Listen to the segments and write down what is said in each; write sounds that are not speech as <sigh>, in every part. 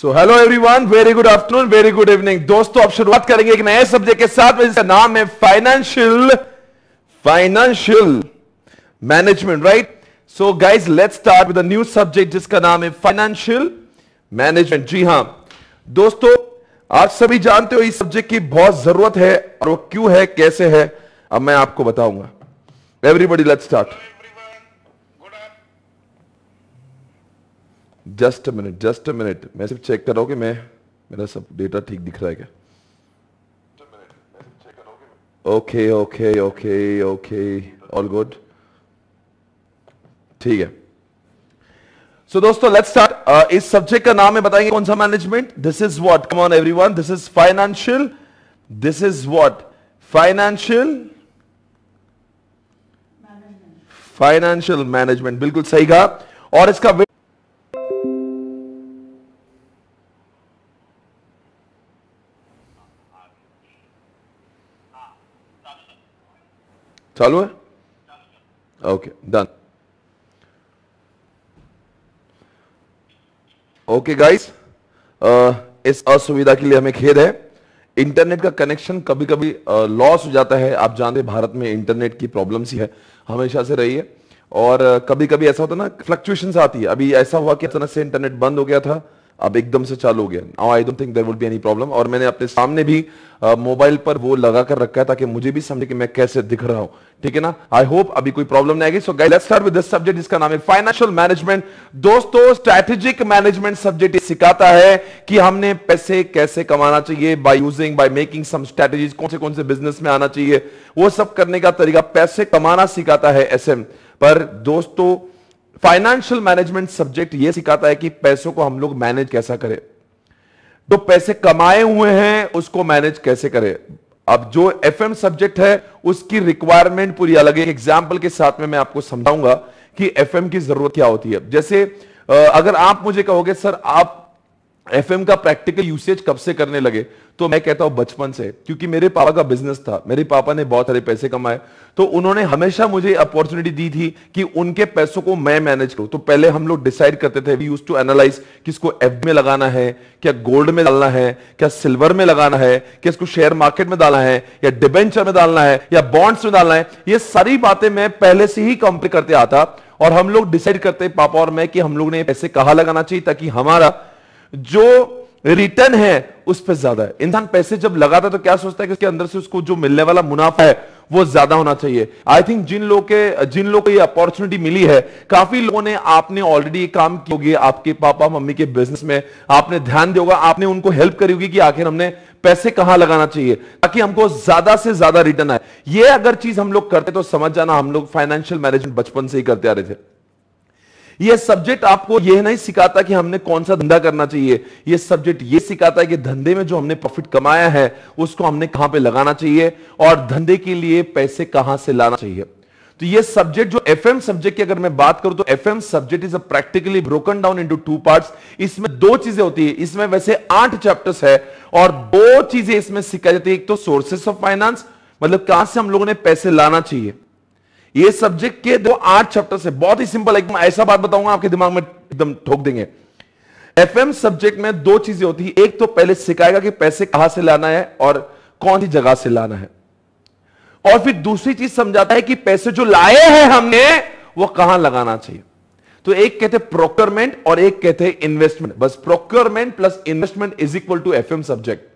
सो hello everyone very good afternoon very good evening दोस्तों आप शुरुआत करेंगे एक नए सब्जेक्ट के साथ जिसका नाम है financial financial management right so guys let's start with new subject जिसका नाम है फाइनेंशियल मैनेजमेंट जी हां दोस्तों आप सभी जानते हो इस सब्जेक्ट की बहुत जरूरत है और वो क्यों है कैसे है अब मैं आपको बताऊंगा everybody let's start just minute just minute मैं सिर्फ चेक कर रहा हूँ कि मैं मेरा सब डेटा ठीक दिख रहा है क्या okay okay okay okay all good ठीक है सो दोस्तों लेट्स स्टार्ट uh, इस सब्जेक्ट का नाम है बताएंगे कौन सा management this is what come on everyone this is financial this is what financial financial management बिल्कुल सही कहा और इसका चालू है ओके डन ओके गाइस इस असुविधा के लिए हमें खेद है इंटरनेट का कनेक्शन कभी कभी लॉस हो जाता है आप जानते हैं भारत में इंटरनेट की प्रॉब्लम सी है हमेशा से रही है और uh, कभी कभी ऐसा होता है ना फ्लक्चुएशन आती है अभी ऐसा हुआ कि अचानक से इंटरनेट बंद हो गया था अब एकदम से चालू हो गया now I don't think there would be any problem और मैंने अपने सामने भी मोबाइल पर वो लगा कर रखा है ताकि मुझे भी समझे कि मैं कैसे दिख रहा हूं ठीक है ना आई होप अभी कोई प्रॉब्लम नहीं आएगी so guys let's start with this subject जिसका नाम है फाइनेंशियल मैनेजमेंट दोस्तों स्ट्रैटेजिक मैनेजमेंट सब्जेक्ट सिखाता है कि हमने पैसे कैसे कमाना चाहिए by using by making some strategies कौन से कौन से बिजनेस में आना चाहिए वो सब करने का तरीका पैसे कमाना सिखाता है एसएम पर दोस्तों फाइनेंशियल मैनेजमेंट सब्जेक्ट यह सिखाता है कि पैसों को हम लोग मैनेज कैसा करें तो पैसे कमाए हुए हैं उसको मैनेज कैसे करें अब जो एफएम सब्जेक्ट है उसकी रिक्वायरमेंट पूरी अलग है एग्जाम्पल के साथ में मैं आपको समझाऊंगा कि एफएम की जरूरत क्या होती है जैसे अगर आप मुझे कहोगे सर आप एफ का प्रैक्टिकल यूसेज कब से करने लगे तो मैं कहता हूं बचपन से क्योंकि मेरे पापा का बिजनेस था मेरे पापा ने बहुत सारे पैसे कमाए तो उन्होंने हमेशा मुझे अपॉर्चुनिटी दी थी कि उनके पैसों को मैं मैनेज करूं तो पहले हम लोग डिसाइड करते थे वी यूज टू एनालाइज किसको एफ में लगाना है क्या गोल्ड में डालना है क्या सिल्वर में लगाना है क्या इसको शेयर मार्केट में डालना है या डिबेंचर में डालना है या बॉन्ड्स में डालना है ये सारी बातें मैं पहले से ही कंप्लीट करते आता और हम लोग डिसाइड करते पापा और मैं कि हम लोग ने पैसे कहा लगाना चाहिए ताकि हमारा जो रिटर्न है उस पर ज्यादा है इंसान पैसे जब लगाता है तो क्या सोचता है कि उसके अंदर से उसको जो मिलने वाला मुनाफा है वो ज्यादा होना चाहिए आई थिंक जिन लोग के जिन लोग को ये अपॉर्चुनिटी मिली है काफी लोगों ने आपने ऑलरेडी काम की होगी आपके पापा मम्मी के बिजनेस में आपने ध्यान दिया होगा आपने उनको हेल्प करी होगी कि आखिर हमने पैसे कहां लगाना चाहिए ताकि हमको ज्यादा से ज्यादा रिटर्न आए ये अगर चीज हम लोग करते तो समझ जाना हम लोग फाइनेंशियल मैनेजमेंट बचपन से ही करते आ रहे थे ये सब्जेक्ट आपको ये नहीं सिखाता कि हमने कौन सा धंधा करना चाहिए ये सब्जेक्ट ये सिखाता है कि धंधे में जो हमने प्रॉफिट कमाया है उसको हमने कहां पे लगाना चाहिए और धंधे के लिए पैसे कहां से लाना चाहिए तो ये सब्जेक्ट जो एफ सब्जेक्ट की अगर मैं बात करूं तो F subject is a practically broken down into two parts इसमें दो चीजें होती है इसमें वैसे आठ चैप्टर्स है और दो चीजें इसमें सिखाई जाती है एक तो सोर्सेस ऑफ फाइनेंस मतलब कहां से हम लोगों ने पैसे लाना चाहिए ये सब्जेक्ट के दो आठ चैप्टर से बहुत ही सिंपल एकदम ऐसा बात बताऊंगा आपके दिमाग में एकदम ठोक देंगे एफएम सब्जेक्ट में दो चीजें होती है एक तो पहले सिखाएगा कि पैसे कहां से लाना है और कौन सी जगह से लाना है और फिर दूसरी चीज समझाता है कि पैसे जो लाए हैं हमने वो कहां लगाना चाहिए तो एक कहते प्रोक्योरमेंट और एक कहते इन्वेस्टमेंट बस procurement plus investment is equal to F subject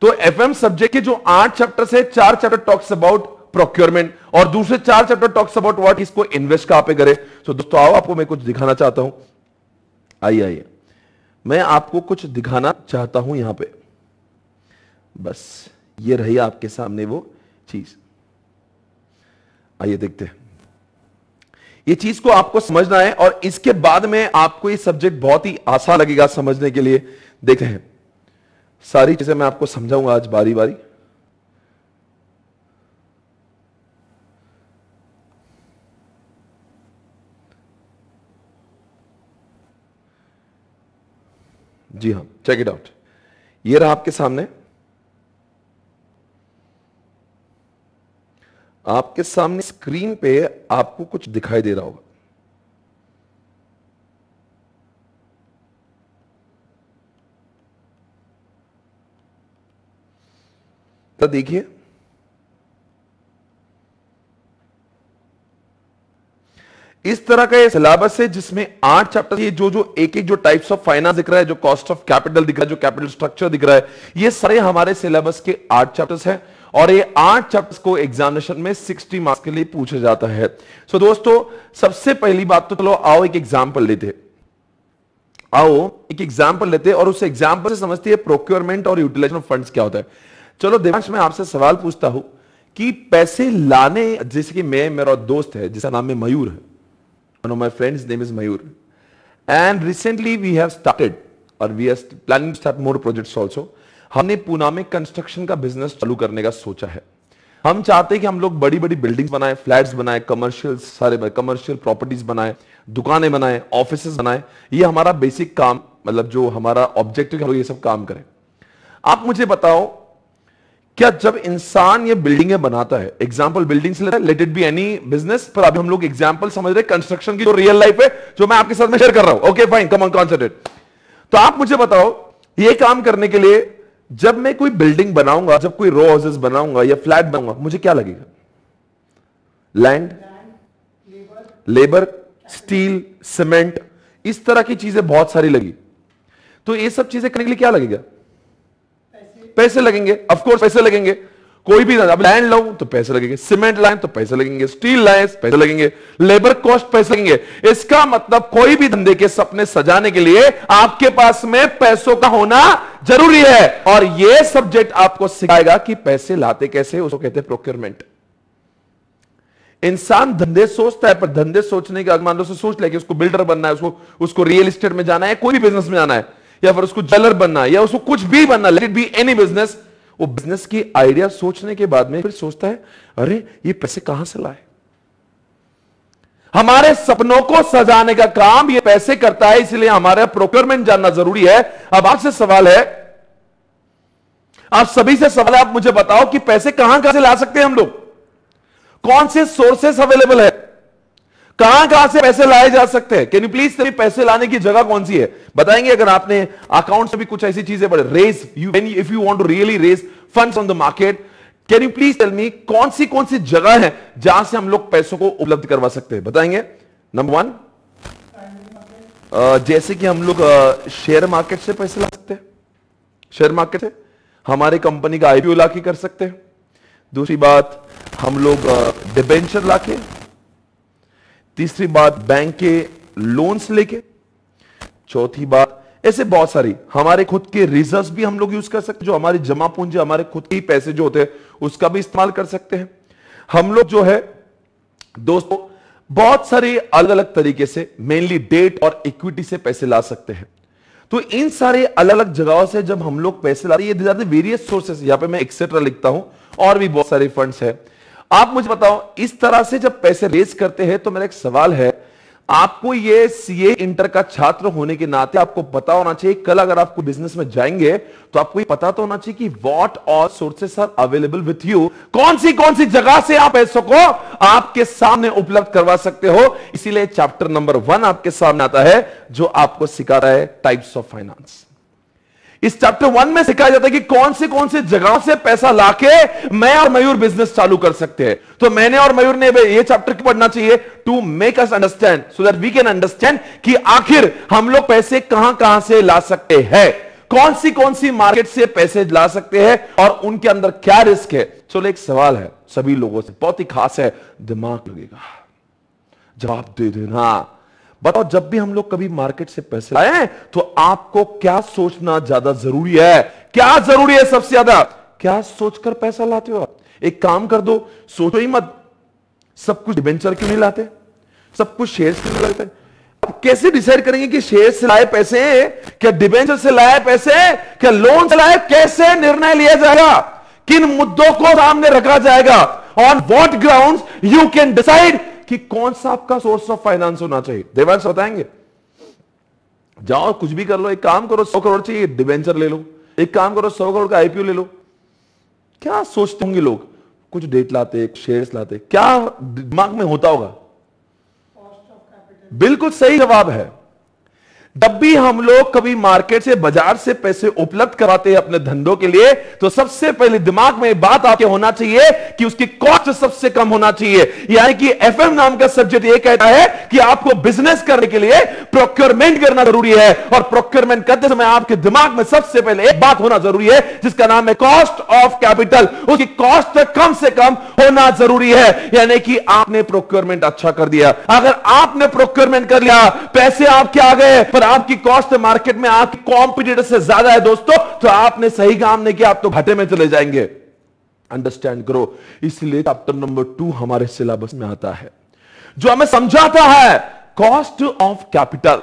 तो एफ सब्जेक्ट के जो आठ चैप्टर है चार चैप्टर टॉक्स अबाउट प्रोक्योरमेंट और दूसरे चार चैप्टर टॉक्स अबाउट व्हाट इसको इन्वेस्ट कहां पे करें सो so, दोस्तों आओ आपको मैं कुछ दिखाना चाहता हूं आइए आइए मैं आपको कुछ दिखाना चाहता हूं यहां पे बस ये रही आपके सामने वो चीज आइए देखते हैं ये चीज को आपको समझना है और इसके बाद में आपको ये सब्जेक्ट बहुत ही आसान लगेगा समझने के लिए देखते हैं सारी चीजें मैं आपको समझाऊंगा आज बारी बारी जी हाँ चेक इट आउट ये रहा आपके सामने आपके सामने स्क्रीन पे आपको कुछ दिखाई दे रहा होगा तो देखिए इस तरह का ये सिलेबस है जिसमें आठ चैप्टर ये जो जो एक एक जो टाइप्स ऑफ फाइनेंस दिख रहा है जो कॉस्ट ऑफ कैपिटल दिख रहा है जो कैपिटल स्ट्रक्चर दिख रहा है ये सारे हमारे सिलेबस के आठ चैप्टर्स हैं और ये आठ चैप्टर्स को एग्जामिनेशन में 60 मार्क्स के लिए पूछा जाता है सो so, दोस्तों सबसे पहली बात तो चलो आओ एक एग्जाम्पल लेते आओ एक एग्जाम्पल लेते और उस एग्जाम्पल से समझते हैं प्रोक्योरमेंट और यूटिलाइजेशन ऑफ फंड क्या होता है चलो दिमाग में आपसे सवाल पूछता हूं कि पैसे लाने जैसे कि मैं मेरा दोस्त है जिसका नाम है मयूर है one of my friends, his name is Mayur. And recently we have started or we are planning to start more projects also हमने पुणे में कंस्ट्रक्शन का बिजनेस चालू करने का सोचा है हम चाहते हैं कि हम लोग बड़ी बड़ी बिल्डिंग्स बनाए फ्लैट्स बनाए कमर्शियल सारे कमर्शियल प्रॉपर्टीज बनाए दुकानें बनाए ऑफिस बनाए ये हमारा बेसिक काम मतलब जो हमारा ऑब्जेक्टिव हम लोग ये सब काम करें आप मुझे बताओ क्या जब इंसान ये बिल्डिंगें बनाता है एग्जाम्पल बिल्डिंग लेता है let it be any business पर अभी हम लोग एग्जाम्पल समझ रहे कंस्ट्रक्शन की जो रियल लाइफ है जो मैं आपके साथ में शेयर कर रहा हूं okay fine come on concentrate तो आप मुझे बताओ ये काम करने के लिए जब मैं कोई बिल्डिंग बनाऊंगा जब कोई रो हाउसेस बनाऊंगा या फ्लैट बनाऊंगा मुझे क्या लगेगा लैंड लेबर स्टील सीमेंट इस तरह की चीजें बहुत सारी लगी तो ये सब चीजें करने के लिए क्या लगेगा पैसे लगेंगे अफकोर्स पैसे लगेंगे कोई भी अब लैंड लाऊं तो पैसे लगेंगे सीमेंट लाएं तो पैसे लगेंगे स्टील लाएं तो पैसे लगेंगे लेबर कॉस्ट पैसे लगेंगे इसका मतलब कोई भी धंधे के सपने सजाने के लिए आपके पास में पैसों का होना जरूरी है और यह सब्जेक्ट आपको सिखाएगा कि पैसे लाते कैसे उसको कहते हैं प्रोक्योरमेंट इंसान धंधे सोचता है पर धंधे सोचने के अगमान से सोच ले कि उसको बिल्डर बनना है उसको उसको रियल स्टेट में जाना है कोई भी बिजनेस में जाना है या फिर उसको ज्वेलर बनना या उसको कुछ भी बनना let it be any business वो बिजनेस की आइडिया सोचने के बाद में फिर सोचता है अरे ये पैसे कहां से लाए हमारे सपनों को सजाने का काम ये पैसे करता है इसलिए हमारा प्रोक्योरमेंट जानना जरूरी है अब आपसे सवाल है आप सभी से सवाल आप मुझे बताओ कि पैसे कहां कहां से ला सकते हैं हम लोग कौन से सोर्सेस अवेलेबल है कहां कहां से पैसे लाए जा सकते हैं कैन यू प्लीज तभी पैसे लाने की जगह कौन सी है बताएंगे अगर आपने अकाउंट से भी कुछ ऐसी चीजें पढ़े raise you if you want to really raise fund on the market can you please tell me कौन सी कौन सी जगह है जहां से हम लोग पैसों को उपलब्ध करवा सकते हैं बताएंगे नंबर वन जैसे कि हम लोग शेयर मार्केट से पैसे ला सकते हैं शेयर मार्केट से हमारे कंपनी का आईपीओ लाके कर सकते हैं दूसरी बात हम लोग डिबेंचर लाके तीसरी बात बैंक के लोन्स लेके चौथी बात ऐसे बहुत सारी हमारे खुद के रिजर्व भी हम लोग यूज कर सकते जो हमारी जमा पूंजी हमारे खुद के पैसे जो होते हैं उसका भी इस्तेमाल कर सकते हैं हम लोग जो है दोस्तों बहुत सारे अलग अलग तरीके से मेनली डेट और इक्विटी से पैसे ला सकते हैं तो इन सारे अलग अलग जगहों से जब हम लोग पैसे ला रहे हैं वेरियस सोर्सेस यहाँ पे मैं एक्सेट्रा लिखता हूं और भी बहुत सारे फंड्स है आप मुझे बताओ इस तरह से जब पैसे रेज करते हैं तो मेरा एक सवाल है आपको ये सीए इंटर का छात्र होने के नाते आपको पता होना चाहिए कल अगर आपको बिजनेस में जाएंगे तो आपको ये पता तो होना चाहिए कि व्हाट और sources are available with you कौन सी कौन सी जगह से आप पैसों को आपके सामने उपलब्ध करवा सकते हो इसीलिए चैप्टर नंबर वन आपके सामने आता है जो आपको सिखा रहा है टाइप्स ऑफ फाइनेंस इस चैप्टर वन में सिखाया जाता है कि कौन से कौन से जगह से पैसा लाके मैं और मयूर बिजनेस चालू कर सकते हैं तो मैंने और मयूर ने ये चैप्टर पढ़ना चाहिए to make us understand so that we can understand कि आखिर हम लोग पैसे कहां कहां से ला सकते हैं कौन सी कौन सी मार्केट से पैसे ला सकते हैं और उनके अंदर क्या रिस्क है चलो एक सवाल है सभी लोगों से बहुत ही खास है दिमाग लगेगा जवाब दे देना बताओ जब भी हम लोग कभी मार्केट से पैसे लाए तो आपको क्या सोचना ज्यादा जरूरी है क्या जरूरी है सबसे ज्यादा क्या सोचकर पैसा लाते हो आप एक काम कर दो सोचो ही मत सब कुछ डिवेंचर क्यों नहीं लाते सब कुछ शेयर क्यों नहीं लाते कैसे डिसाइड करेंगे कि शेयर से लाए पैसे क्या डिबेंचर से लाए पैसे क्या लोन से लाए कैसे निर्णय लिया जाएगा किन मुद्दों को सामने रखा जाएगा on what ground you can decide कि कौन सा आपका सोर्स ऑफ फाइनेंस होना चाहिए देवांश बताएंगे जाओ कुछ भी कर लो एक काम करो सौ करोड़ चाहिए डिवेंचर ले लो एक काम करो सौ करोड़ का आईपीओ ले लो क्या सोचते होंगे लोग कुछ डेट लाते शेयर्स लाते क्या दिमाग में होता होगा बिल्कुल सही जवाब है जब भी हम लोग कभी मार्केट से बाजार से पैसे उपलब्ध कराते हैं अपने धंधों के लिए तो सबसे पहले दिमाग में बात आपके होना चाहिए कि उसकी कॉस्ट सबसे कम होना चाहिए यानी कि एफएम नाम का सब्जेक्ट यह कहता है कि आपको बिजनेस करने के लिए प्रोक्योरमेंट करना जरूरी है और प्रोक्योरमेंट करते समय आपके दिमाग में सबसे पहले एक बात होना जरूरी है जिसका नाम है कॉस्ट ऑफ कैपिटल उसकी कॉस्ट कम से कम होना जरूरी है यानी कि आपने प्रोक्योरमेंट अच्छा कर दिया अगर आपने प्रोक्योरमेंट कर लिया पैसे आपके आ गए पर आपकी कॉस्ट मार्केट में आपके कॉम्पिटिटर से ज्यादा है दोस्तों तो आपने सही काम नहीं किया आप तो घाटे में चले जाएंगे अंडरस्टैंड करो इसलिए चैप्टर नंबर टू हमारे सिलेबस में आता है जो हमें समझाता है कॉस्ट ऑफ कैपिटल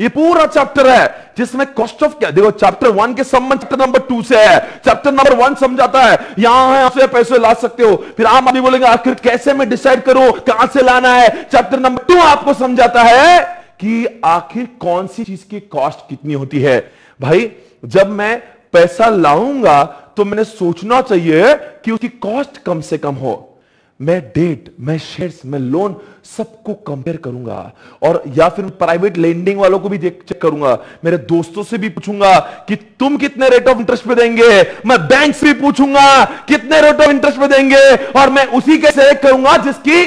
ये पूरा चैप्टर है जिसमें कॉस्ट ऑफ क्या देखो चैप्टर वन के संबंध चैप्टर नंबर टू से है चैप्टर नंबर वन समझाता है यहां है आपसे पैसे ला सकते हो फिर आप अभी बोलेंगे आखिर कैसे मैं डिसाइड करूं कहां से लाना है चैप्टर नंबर टू आपको समझाता है कि आखिर कौन सी चीज की कॉस्ट कितनी होती है भाई जब मैं पैसा लाऊंगा तो मैंने सोचना चाहिए कि उसकी कॉस्ट कम से कम हो मैं डेट मैं शेयर्स मैं लोन सबको कंपेयर करूंगा और या फिर प्राइवेट लेंडिंग वालों को भी देख चेक करूंगा मेरे दोस्तों से भी पूछूंगा कि तुम कितने रेट ऑफ इंटरेस्ट पे देंगे मैं बैंक से भी पूछूंगा कितने रेट ऑफ इंटरेस्ट पे देंगे और मैं उसी के सेलेक्ट करूंगा जिसकी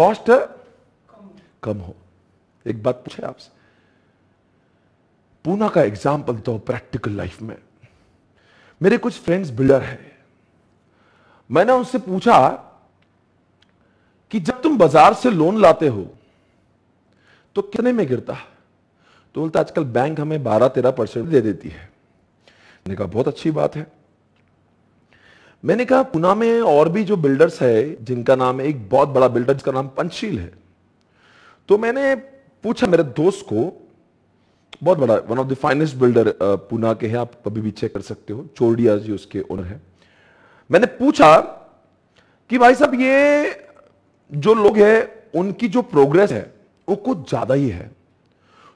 कॉस्ट कम हो एक बात पूछे आपसे पूना का एग्जाम्पल तो प्रैक्टिकल लाइफ में मेरे कुछ फ्रेंड्स बिल्डर हैं मैंने उनसे पूछा कि जब तुम बाजार से लोन लाते हो तो कितने में गिरता है तो बोलता आजकल बैंक हमें बारह तेरह परसेंट दे देती है मैंने कहा बहुत अच्छी बात है मैंने कहा पुना में और भी जो बिल्डर्स है जिनका नाम है एक बहुत बड़ा बिल्डर जिसका नाम पंचशील है तो मैंने पूछा मेरे दोस्त को बहुत बड़ा one of the finest builder Poona के हैं आप कभी भी चेक कर सकते हो चोरडिया जी उसके ओनर हैं मैंने पूछा कि भाई साहब ये जो लोग हैं उनकी जो प्रोग्रेस है वो कुछ ज्यादा ही है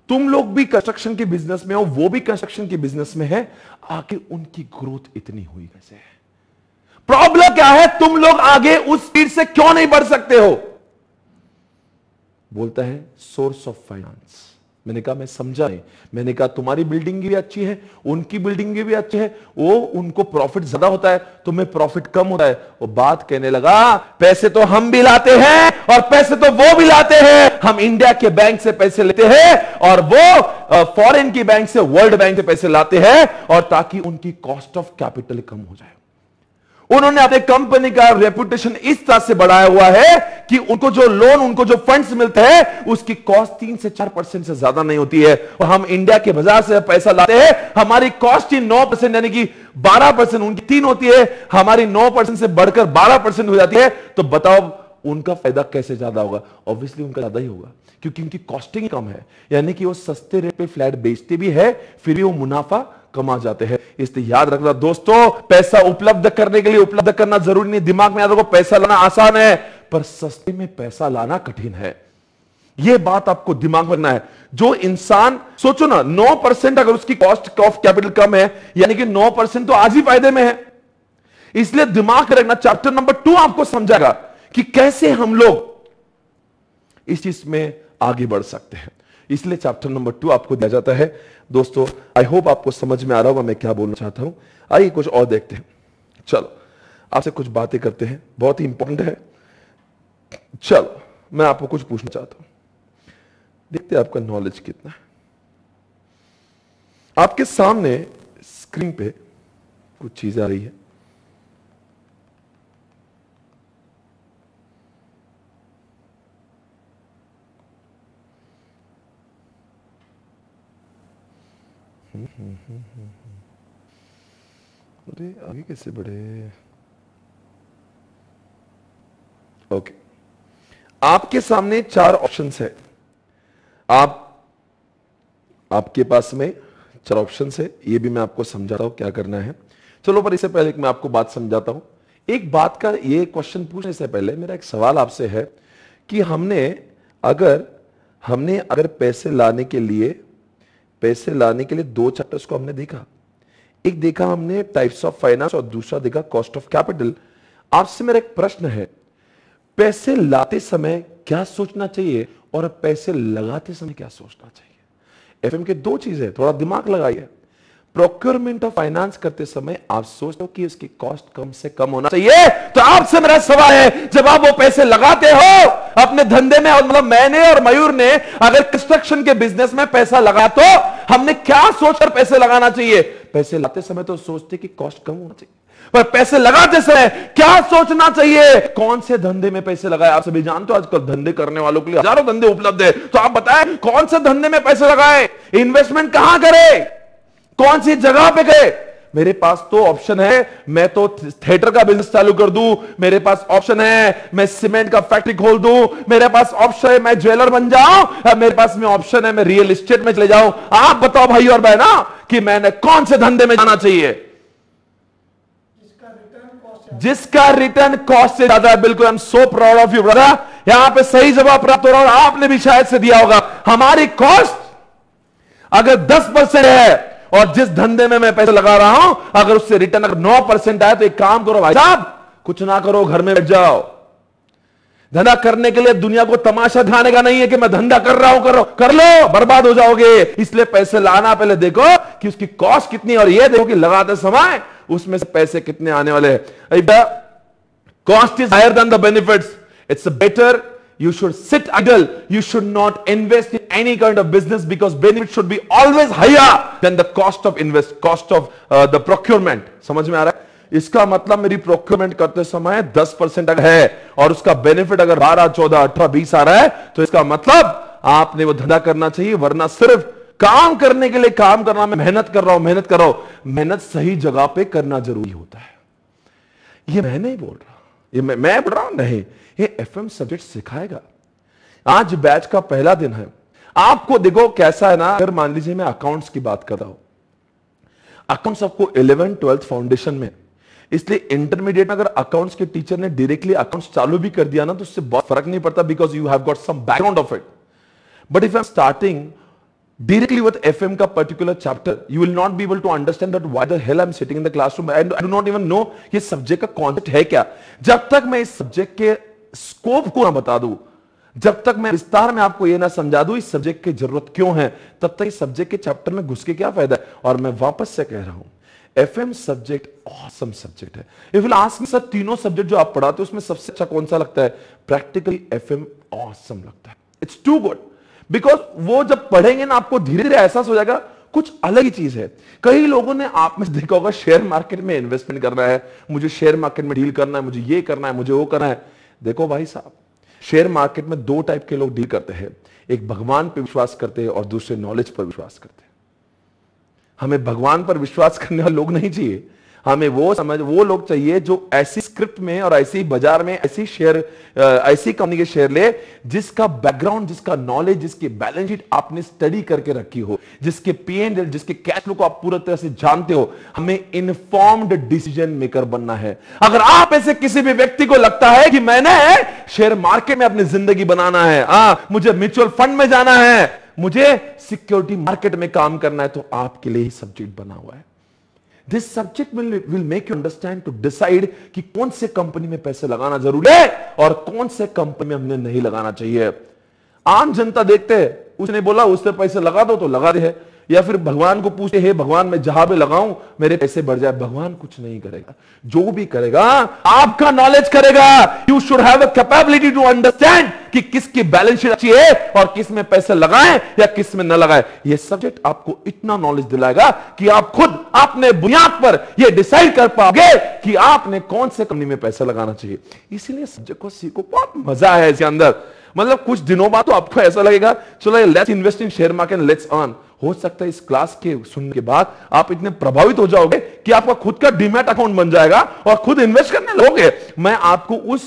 तुम लोग भी कंस्ट्रक्शन के बिजनेस में हो वो भी कंस्ट्रक्शन के बिजनेस में है आखिर उनकी ग्रोथ इतनी हुई कैसे है प्रॉब्लम क्या है तुम लोग आगे उस स्पीड से क्यों नहीं बढ़ सकते हो बोलता है सोर्स ऑफ फाइनेंस मैंने कहा मैं समझा नहीं मैंने कहा तुम्हारी बिल्डिंग भी अच्छी है उनकी बिल्डिंग भी अच्छी है वो उनको प्रॉफिट ज्यादा होता है तुम्हें तो प्रॉफिट कम होता है वो बात कहने लगा पैसे तो हम भी लाते हैं और पैसे तो वो भी लाते हैं हम इंडिया के बैंक से पैसे लेते हैं और वो फॉरेन की बैंक से वर्ल्ड बैंक से पैसे लाते हैं और ताकि उनकी कॉस्ट ऑफ कैपिटल कम हो जाए उन्होंने अपने कंपनी का रेपुटेशन इस तरह से बढ़ाया हुआ है कि उनको जो लोन उनको जो फंड्स मिलते हैं उसकी कॉस्ट तीन से चार परसेंट से ज्यादा नहीं होती है और हम इंडिया के बाजार से पैसा लाते हैं हमारी कॉस्ट ही नौ परसेंट यानी कि बारह परसेंट उनकी तीन होती है हमारी नौ परसेंट से बढ़कर बारह परसेंट हो जाती है तो बताओ उनका फायदा कैसे ज्यादा होगा ऑब्वियसली उनका ज्यादा ही होगा क्योंकि उनकी कॉस्टिंग कम है यानी कि वो सस्ते रेट पे फ्लैट बेचते भी है फिर भी वो मुनाफा कमा जाते हैं इसलिए याद रखना दोस्तों पैसा उपलब्ध करने के लिए उपलब्ध करना जरूरी नहीं दिमाग में याद रखो पैसा लाना आसान है पर सस्ते में पैसा लाना कठिन है यह बात आपको दिमाग में रखना है जो इंसान सोचो ना नौ परसेंट अगर उसकी कॉस्ट ऑफ कैपिटल कम है यानी कि नौ परसेंट तो आज ही फायदे में है इसलिए दिमाग रखना चैप्टर नंबर टू आपको समझाएगा कि कैसे हम लोग इस चीज में आगे बढ़ सकते हैं इसलिए चैप्टर नंबर टू आपको दिया जाता है दोस्तों आई होप आपको समझ में आ रहा होगा मैं क्या बोलना चाहता हूं आइए कुछ और देखते हैं चलो आपसे कुछ बातें करते हैं बहुत ही इंपॉर्टेंट है चलो मैं आपको कुछ पूछना चाहता हूं देखते हैं आपका नॉलेज कितना है आपके सामने स्क्रीन पे कुछ चीज़ें आ रही है अरे आगे कैसे बढ़े ओके आपके सामने चार ऑप्शंस है आप आपके पास में चार ऑप्शंस है ये भी मैं आपको समझाता हूं क्या करना है चलो पर इससे पहले मैं आपको बात समझाता हूं एक बात का ये क्वेश्चन पूछने से पहले मेरा एक सवाल आपसे है कि हमने अगर हमने अगर पैसे लाने के लिए पैसे लाने के लिए दो चैप्टर्स को हमने देखा एक देखा हमने टाइप्स ऑफ फाइनेंस और दूसरा देखा कॉस्ट ऑफ कैपिटल आपसे मेरा एक प्रश्न है पैसे लाते समय क्या सोचना चाहिए और पैसे लगाते समय क्या सोचना चाहिए एफएम के दो चीजें थोड़ा दिमाग लगाइए प्रोक्योरमेंट ऑफ फाइनेंस करते समय आप सोचते हो कि उसकी कॉस्ट कम से कम होना चाहिए तो आपसे मेरा सवाल है जब आप वो पैसे लगाते हो अपने धंधे में मतलब मैंने और मयूर ने अगर कंस्ट्रक्शन के बिजनेस में पैसा लगा तो हमने क्या सोचकर पैसे लगाना चाहिए पैसे लाते समय तो सोचते कि कॉस्ट कम होना चाहिए पर पैसे लगाते समय क्या सोचना चाहिए कौन से धंधे में पैसे लगाए आप सभी जानते हो आजकल धंधे करने वालों के लिए हजारों धंधे उपलब्ध है तो आप बताएं कौन से धंधे में पैसे लगाए इन्वेस्टमेंट कहां करे कौन सी जगह पे गए मेरे पास तो ऑप्शन है मैं तो थिएटर का बिजनेस चालू कर दू मेरे पास ऑप्शन है मैं सीमेंट का फैक्ट्री खोल दू मेरे पास ऑप्शन है मैं ज्वेलर बन जाऊं हाँ, मेरे पास में ऑप्शन है मैं रियल एस्टेट में चले जाऊं आप बताओ भाई और बहना कि मैंने कौन से धंधे में जाना चाहिए जिसका रिटर्न कॉस्ट से ज्यादा है बिल्कुल I am so proud of you brother यहां पे सही जवाब प्राप्त हो रहा और आपने भी शायद से दिया होगा हमारी कॉस्ट अगर 10 परसेंट है और जिस धंधे में मैं पैसे लगा रहा हूं अगर उससे रिटर्न अगर नौ परसेंट आए तो एक काम करो भाई साहब कुछ ना करो घर में बैठ जाओ धंधा करने के लिए दुनिया को तमाशा दिखाने का नहीं है कि मैं धंधा कर रहा हूं करो कर लो बर्बाद हो जाओगे इसलिए पैसे लाना पहले देखो कि उसकी कॉस्ट कितनी और यह देखो कि लगाते समय उसमें से पैसे कितने आने वाले हैं cost is higher than the benefits it's better you should sit idle. You should not invest in any kind of business because benefit should be always higher than the cost of invest, cost of uh, the procurement. समझ में आ रहा है? इसका मतलब मेरी procurement करते समय 10 percent अगर है और उसका बेनिफिट अगर 12, 14, 18, 20 आ रहा है तो इसका मतलब आपने वो धंधा करना चाहिए वरना सिर्फ काम करने के लिए काम करना मैं मेहनत कर रहा हूं मेहनत कर रहा हूं मेहनत सही जगह पे करना जरूरी होता है ये मैं नहीं बोल रहा ये मैं, मैं बोल रहा हूं नहीं ये एम सब्जेक्ट सिखाएगा आज बैच का पहला दिन है आपको देखो कैसा है ना अगर मान लीजिए मैं अकाउंट्स की बात कर रहा हूं अकाउंट्स आपको इलेवन ट्वेल्थ फाउंडेशन में इसलिए इंटरमीडिएट में अगर अकाउंट्स के टीचर ने डायरेक्टली अकाउंट्स चालू भी कर दिया ना तो उससे बहुत फर्क नहीं पड़ता because you have got some background of it but if I am starting directly with FM ka particular chapter, you will not be able to understand that why the hell I'm sitting in the classroom and I do not even know ये subject का concept है क्या जब तक मैं इस subject के scope को ना बता दूं जब तक मैं विस्तार में आपको यह ना समझा दूं इस सब्जेक्ट की जरूरत क्यों है तब तक इस सब्जेक्ट के चैप्टर में घुस के क्या फायदा है और मैं वापस से कह रहा हूं एफएम सब्जेक्ट ऑसम सब्जेक्ट है if will ask me sir तीनों सब्जेक्ट जो आप पढ़ाते हो उसमें सबसे अच्छा कौन सा लगता है प्रैक्टिकली एफएम ऑसम लगता है इट्स टू गुड बिकॉज वो जब पढ़ेंगे ना आपको धीरे धीरे एहसास हो जाएगा कुछ अलग ही चीज है कई लोगों ने आप में देखा होगा शेयर मार्केट में इन्वेस्टमेंट करना है मुझे शेयर मार्केट में डील करना है मुझे ये करना है मुझे वो करना है देखो भाई साहब शेयर मार्केट में दो टाइप के लोग डील करते हैं एक भगवान पर विश्वास करते हैं और दूसरे नॉलेज पर विश्वास करते हैं हमें भगवान पर विश्वास करने वाले लोग नहीं चाहिए हमें वो समझ वो लोग चाहिए जो ऐसी स्क्रिप्ट में और ऐसी बाजार में ऐसी शेयर ऐसी कंपनी के शेयर ले जिसका बैकग्राउंड जिसका नॉलेज जिसकी बैलेंस शीट आपने स्टडी करके रखी हो जिसके पी एंड जिसके कैश फ्लो को आप पूरी तरह से जानते हो हमें इन्फॉर्म्ड डिसीजन मेकर बनना है अगर आप ऐसे किसी भी व्यक्ति को लगता है कि मैंने शेयर मार्केट में अपनी जिंदगी बनाना है आ, मुझे म्यूचुअल फंड में जाना है मुझे सिक्योरिटी मार्केट में काम करना है तो आपके लिए ही सब्जेक्ट बना हुआ है this subject will will make you understand to decide कि कौन से कंपनी में पैसे लगाना जरूरी है और कौन से कंपनी में हमने नहीं लगाना चाहिए आम जनता देखते हैं उसने बोला उससे पैसे लगा दो तो लगा दे या फिर भगवान को पूछे हे भगवान मैं जहां भी लगाऊं मेरे पैसे बढ़ जाए भगवान कुछ नहीं करेगा जो भी करेगा आपका नॉलेज करेगा you should have a capability to understand कि किसकी बैलेंस शीट अच्छी है और किस में पैसे लगाएं या किस में न लगाएं ये सब्जेक्ट आपको इतना नॉलेज दिलाएगा कि आप खुद अपने बुनियाद पर ये डिसाइड कर पाओगे कि आपने कौन से कंपनी में पैसा लगाना चाहिए इसीलिए सब्जेक्ट को सीखो बहुत मजा है इसके अंदर मतलब कुछ दिनों बाद तो आपको ऐसा लगेगा चलो let's invest in share market let's earn हो सकता है इस क्लास के सुनने के बाद आप इतने प्रभावित हो जाओगे कि आपका खुद का डिमेट अकाउंट बन जाएगा और खुद इन्वेस्ट करने लोगे मैं आपको उस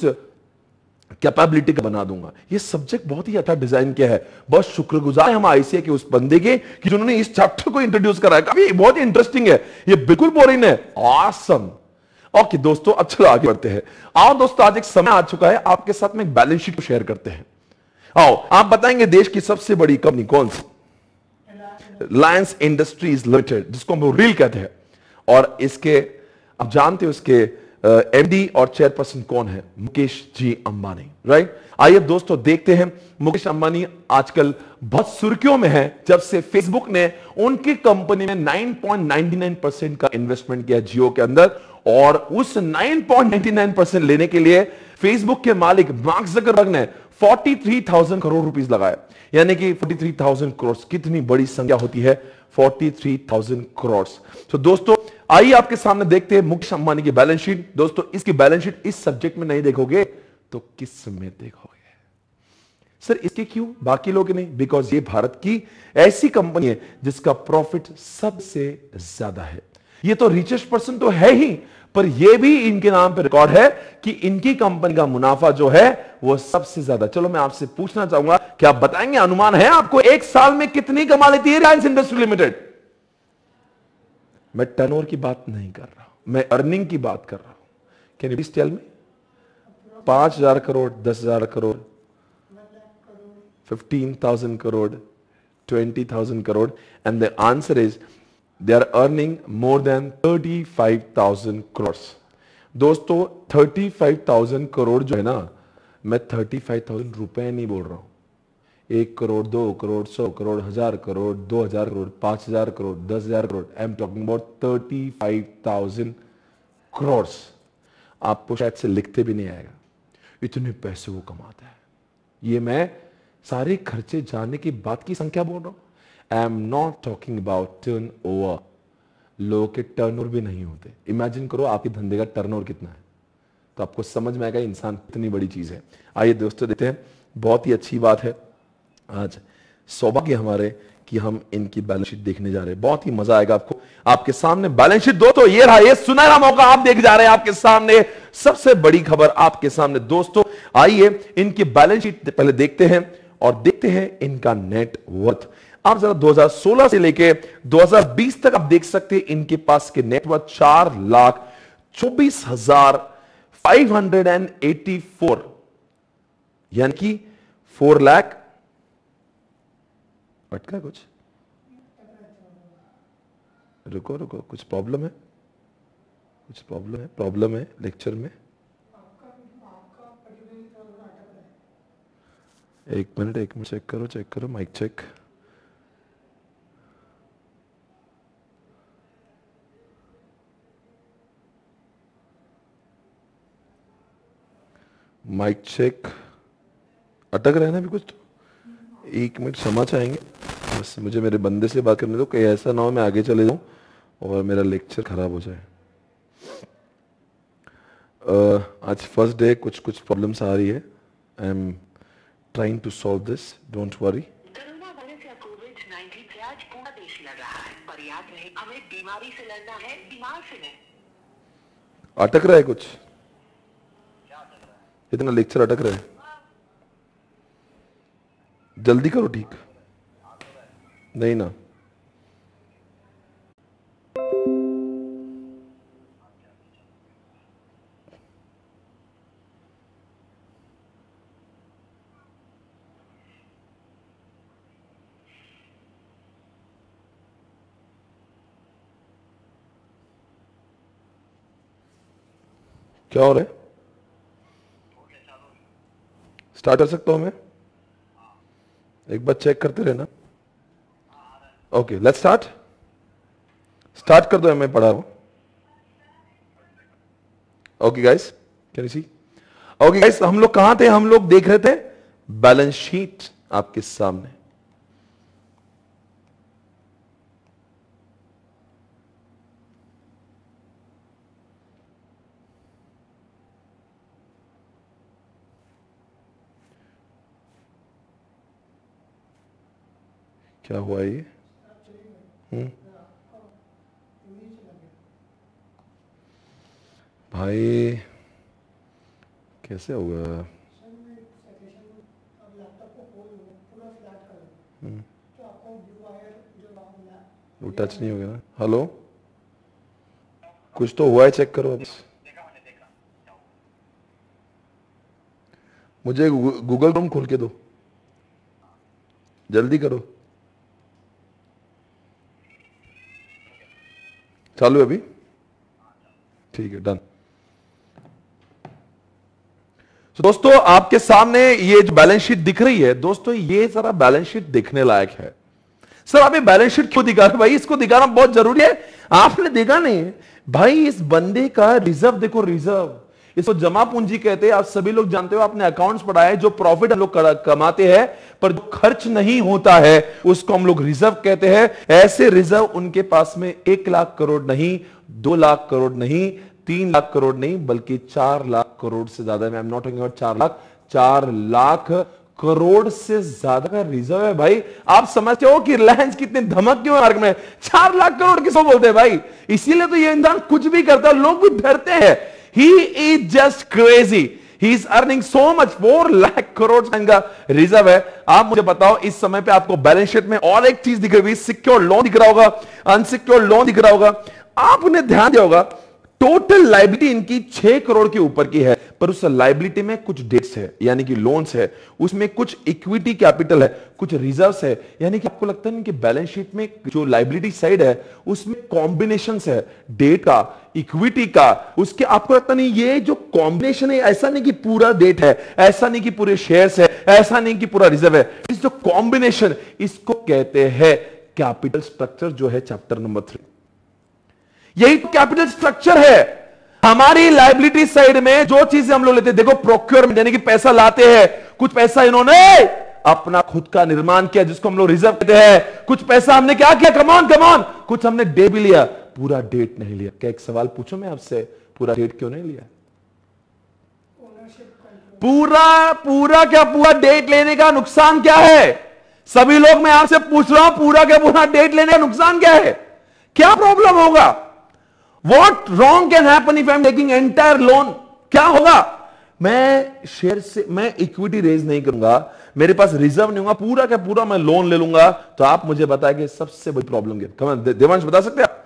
कैपेबिलिटी का बना दूंगा ये सब्जेक्ट बहुत ही अच्छा डिजाइन किया है बहुत शुक्रगुजार हम आईसीए के उस बंदे के कि जिन्होंने इस चैप्टर को इंट्रोड्यूस कराया काफी बहुत ही इंटरेस्टिंग है ये बिल्कुल बोरिंग है ऑसम ओके दोस्तों अच्छा आगे बढ़ते हैं आओ दोस्तों आज एक समय आ चुका है आपके साथ में बैलेंस शीट को शेयर करते हैं आओ आप बताएंगे देश की सबसे बड़ी कंपनी कौन सी लायंस इंडस्ट्रीज लिमिटेड जिसको हम रील कहते हैं और इसके आप जानते हो इसके एमडी और चेयरपर्सन कौन है मुकेश जी अंबानी राइट आइए दोस्तों देखते हैं मुकेश अंबानी आजकल बहुत सुर्खियों में है जब से फेसबुक ने उनकी कंपनी में 9.99 परसेंट का इन्वेस्टमेंट किया जियो के अंदर और उस 9.99 परसेंट लेने के लिए फेसबुक के मालिक मार्क जकरबर्ग ने 43,000 करोड़ रुपीस लगाए यानी कि 43,000 करोड़ कितनी बड़ी संख्या होती है 43,000 करोड़ तो दोस्तों आइए आपके सामने देखते हैं मुकेश अंबानी की बैलेंस शीट दोस्तों इसकी बैलेंस शीट इस सब्जेक्ट में नहीं देखोगे तो किस में देखोगे सर इसके क्यों बाकी लोग नहीं बिकॉज ये भारत की ऐसी कंपनी है जिसका प्रॉफिट सबसे ज्यादा है ये तो रिचेस्ट पर्सन तो है ही पर यह भी इनके नाम पर रिकॉर्ड है कि इनकी कंपनी का मुनाफा जो है वो सबसे ज्यादा चलो मैं आपसे पूछना चाहूंगा कि आप बताएंगे अनुमान है आपको एक साल में कितनी कमा लेती है रिलायंस इंडस्ट्री लिमिटेड मैं टर्नओवर की बात नहीं कर रहा मैं अर्निंग की बात कर रहा हूं कैन यू टेल मी पांच हजार करोड़ दस हजार crore fifteen thousand crore twenty thousand crore and the answer is they are earning more than 35,000 crore दोस्तों 35,000 करोड़ जो है ना मैं 35,000 रुपए नहीं बोल रहा हूँ एक करोड़ दो करोड़ सौ करोड़ हजार करोड़ दो हजार करोड़ पांच हजार करोड़ दस हजार crore I am talking about thirty five thousand crore आपको शायद से लिखते भी नहीं आएगा इतने पैसे वो कमाता है ये मैं सारे खर्चे जाने की बात की संख्या बोल रहा हूं I am not talking about turnover लोगों के टर्न ओवर भी नहीं होते इमेजिन करो आपके धंधे का टर्न ओवर कितना है तो आपको समझ में आएगा इंसान कितनी बड़ी चीज़ है आइए दोस्तों देते हैं बहुत ही अच्छी बात है आज सौभाग्य हमारे कि हम इनकी बैलेंस शीट देखने जा रहे हैं बहुत ही मजा आएगा आपको आपके सामने बैलेंस शीट दो तो ये रहा ये सुनहरा मौका आप देख जा रहे हैं आपके सामने सबसे बड़ी खबर आपके सामने दोस्तों आइए इनकी बैलेंस शीट पहले देखते हैं और देखते हैं इनका नेटवर्थ आप जरा 2016 से लेके 2020 तक आप देख सकते हैं इनके पास के नेटवर्क चार लाख चौबीस हजार five hundred and eighty four यानी कि फोर लाख अटका कुछ रुको रुको कुछ प्रॉब्लम है कुछ प्रॉब्लम है प्रॉब्लम है लेक्चर में एक मिनट एक मिनट चेक करो चेक करो माइक चेक माइक चेक अटक रहे ना अभी कुछ तो एक मिनट क्षमा चाहेंगे बस मुझे मेरे बंदे से बात करने दो कहीं ऐसा ना हो मैं आगे चले जाऊँ और मेरा लेक्चर ख़राब हो जाए uh, आज फर्स्ट डे कुछ कुछ प्रॉब्लम्स आ रही है I am trying to solve this don't worry अटक रहा है कुछ इतना लेक्चर अटक रहा है जल्दी करो ठीक नहीं ना क्या हो रहा है स्टार्ट कर सकता हूं मैं एक बार चेक करते रहना ओके लेट्स स्टार्ट स्टार्ट कर दो मैं पढ़ा रहा हूं okay guys can see okay guys हम लोग कहां थे हम लोग देख रहे थे बैलेंस शीट आपके सामने क्या हुआ ये भाई कैसे होगा वो टच नहीं हो गया ना हेलो कुछ तो हुआ है चेक करो वापस मुझे गूगल क्रोम खोल के दो जल्दी करो चालू है अभी ठीक है डन so, दोस्तों आपके सामने ये जो बैलेंस शीट दिख रही है दोस्तों ये सारा बैलेंस शीट दिखने लायक है सर आप ये बैलेंस शीट क्यों दिखा रहे भाई इसको दिखाना बहुत जरूरी है आपने देखा नहीं भाई इस बंदे का रिजर्व देखो रिजर्व इसको जमा पूंजी कहते हैं आप सभी लोग जानते हो आपने अकाउंट्स पढ़ाए जो प्रॉफिट हम लोग कमाते हैं पर जो खर्च नहीं होता है उसको हम लोग रिजर्व कहते हैं ऐसे रिजर्व उनके पास में एक लाख करोड़ नहीं दो लाख करोड़ नहीं तीन लाख करोड़ नहीं बल्कि चार लाख करोड़ से ज्यादा मैं नॉट अबाउट चार लाख चार लाख करोड़ से ज्यादा का रिजर्व है भाई आप समझते हो कि रिलायंस कितने धमक क्यों मार्ग में चार लाख करोड़ किसको बोलते हैं भाई इसीलिए तो ये इंसान कुछ भी करता है लोग भी डरते हैं he is just crazy he is earning so much four lakh crore इनका रिजर्व है आप मुझे बताओ इस समय पे आपको बैलेंस शीट में और एक चीज दिख रही सिक्योर लोन दिख रहा होगा अनसिक्योर लोन दिख रहा होगा आप उन्हें ध्यान दिया होगा टोटल लाइबिलिटी इनकी छह करोड़ के ऊपर की है पर उस लाइबिलिटी में कुछ डेट्स है यानी कि लोन्स है उसमें कुछ इक्विटी कैपिटल है कुछ रिजर्व है यानी कि आपको लगता है इनके बैलेंस शीट में जो लाइबिलिटी साइड है उसमें कॉम्बिनेशन है डेट का इक्विटी का उसके आपको लगता नहीं ये जो कॉम्बिनेशन है ऐसा नहीं कि पूरा डेट है ऐसा नहीं कि पूरे शेयर है ऐसा नहीं कि पूरा रिजर्व है इस जो कॉम्बिनेशन इसको कहते हैं कैपिटल स्ट्रक्चर जो है चैप्टर नंबर थ्री यही कैपिटल तो स्ट्रक्चर है हमारी लाइबिलिटी साइड में जो चीजें हम लोग लेते हैं देखो प्रोक्योरमेंट यानी कि पैसा लाते हैं कुछ पैसा इन्होंने अपना खुद का निर्माण किया जिसको हम लोग रिजर्व कहते हैं कुछ पैसा हमने क्या किया कमान कमान कुछ हमने डे भी लिया पूरा डेट नहीं लिया क्या एक सवाल पूछो मैं आपसे पूरा डेट क्यों नहीं लिया पूरा पूरा क्या पूरा डेट लेने का नुकसान क्या है सभी लोग मैं आपसे पूछ रहा हूं पूरा क्या पूरा डेट लेने का नुकसान क्या है क्या प्रॉब्लम होगा what wrong can happen if I am taking entire loan क्या होगा मैं शेयर से मैं इक्विटी रेज नहीं करूंगा मेरे पास रिजर्व नहीं होगा पूरा क्या पूरा मैं लोन ले लूंगा तो आप मुझे बताए कि सबसे बड़ी प्रॉब्लम क्या देवांश बता सकते आप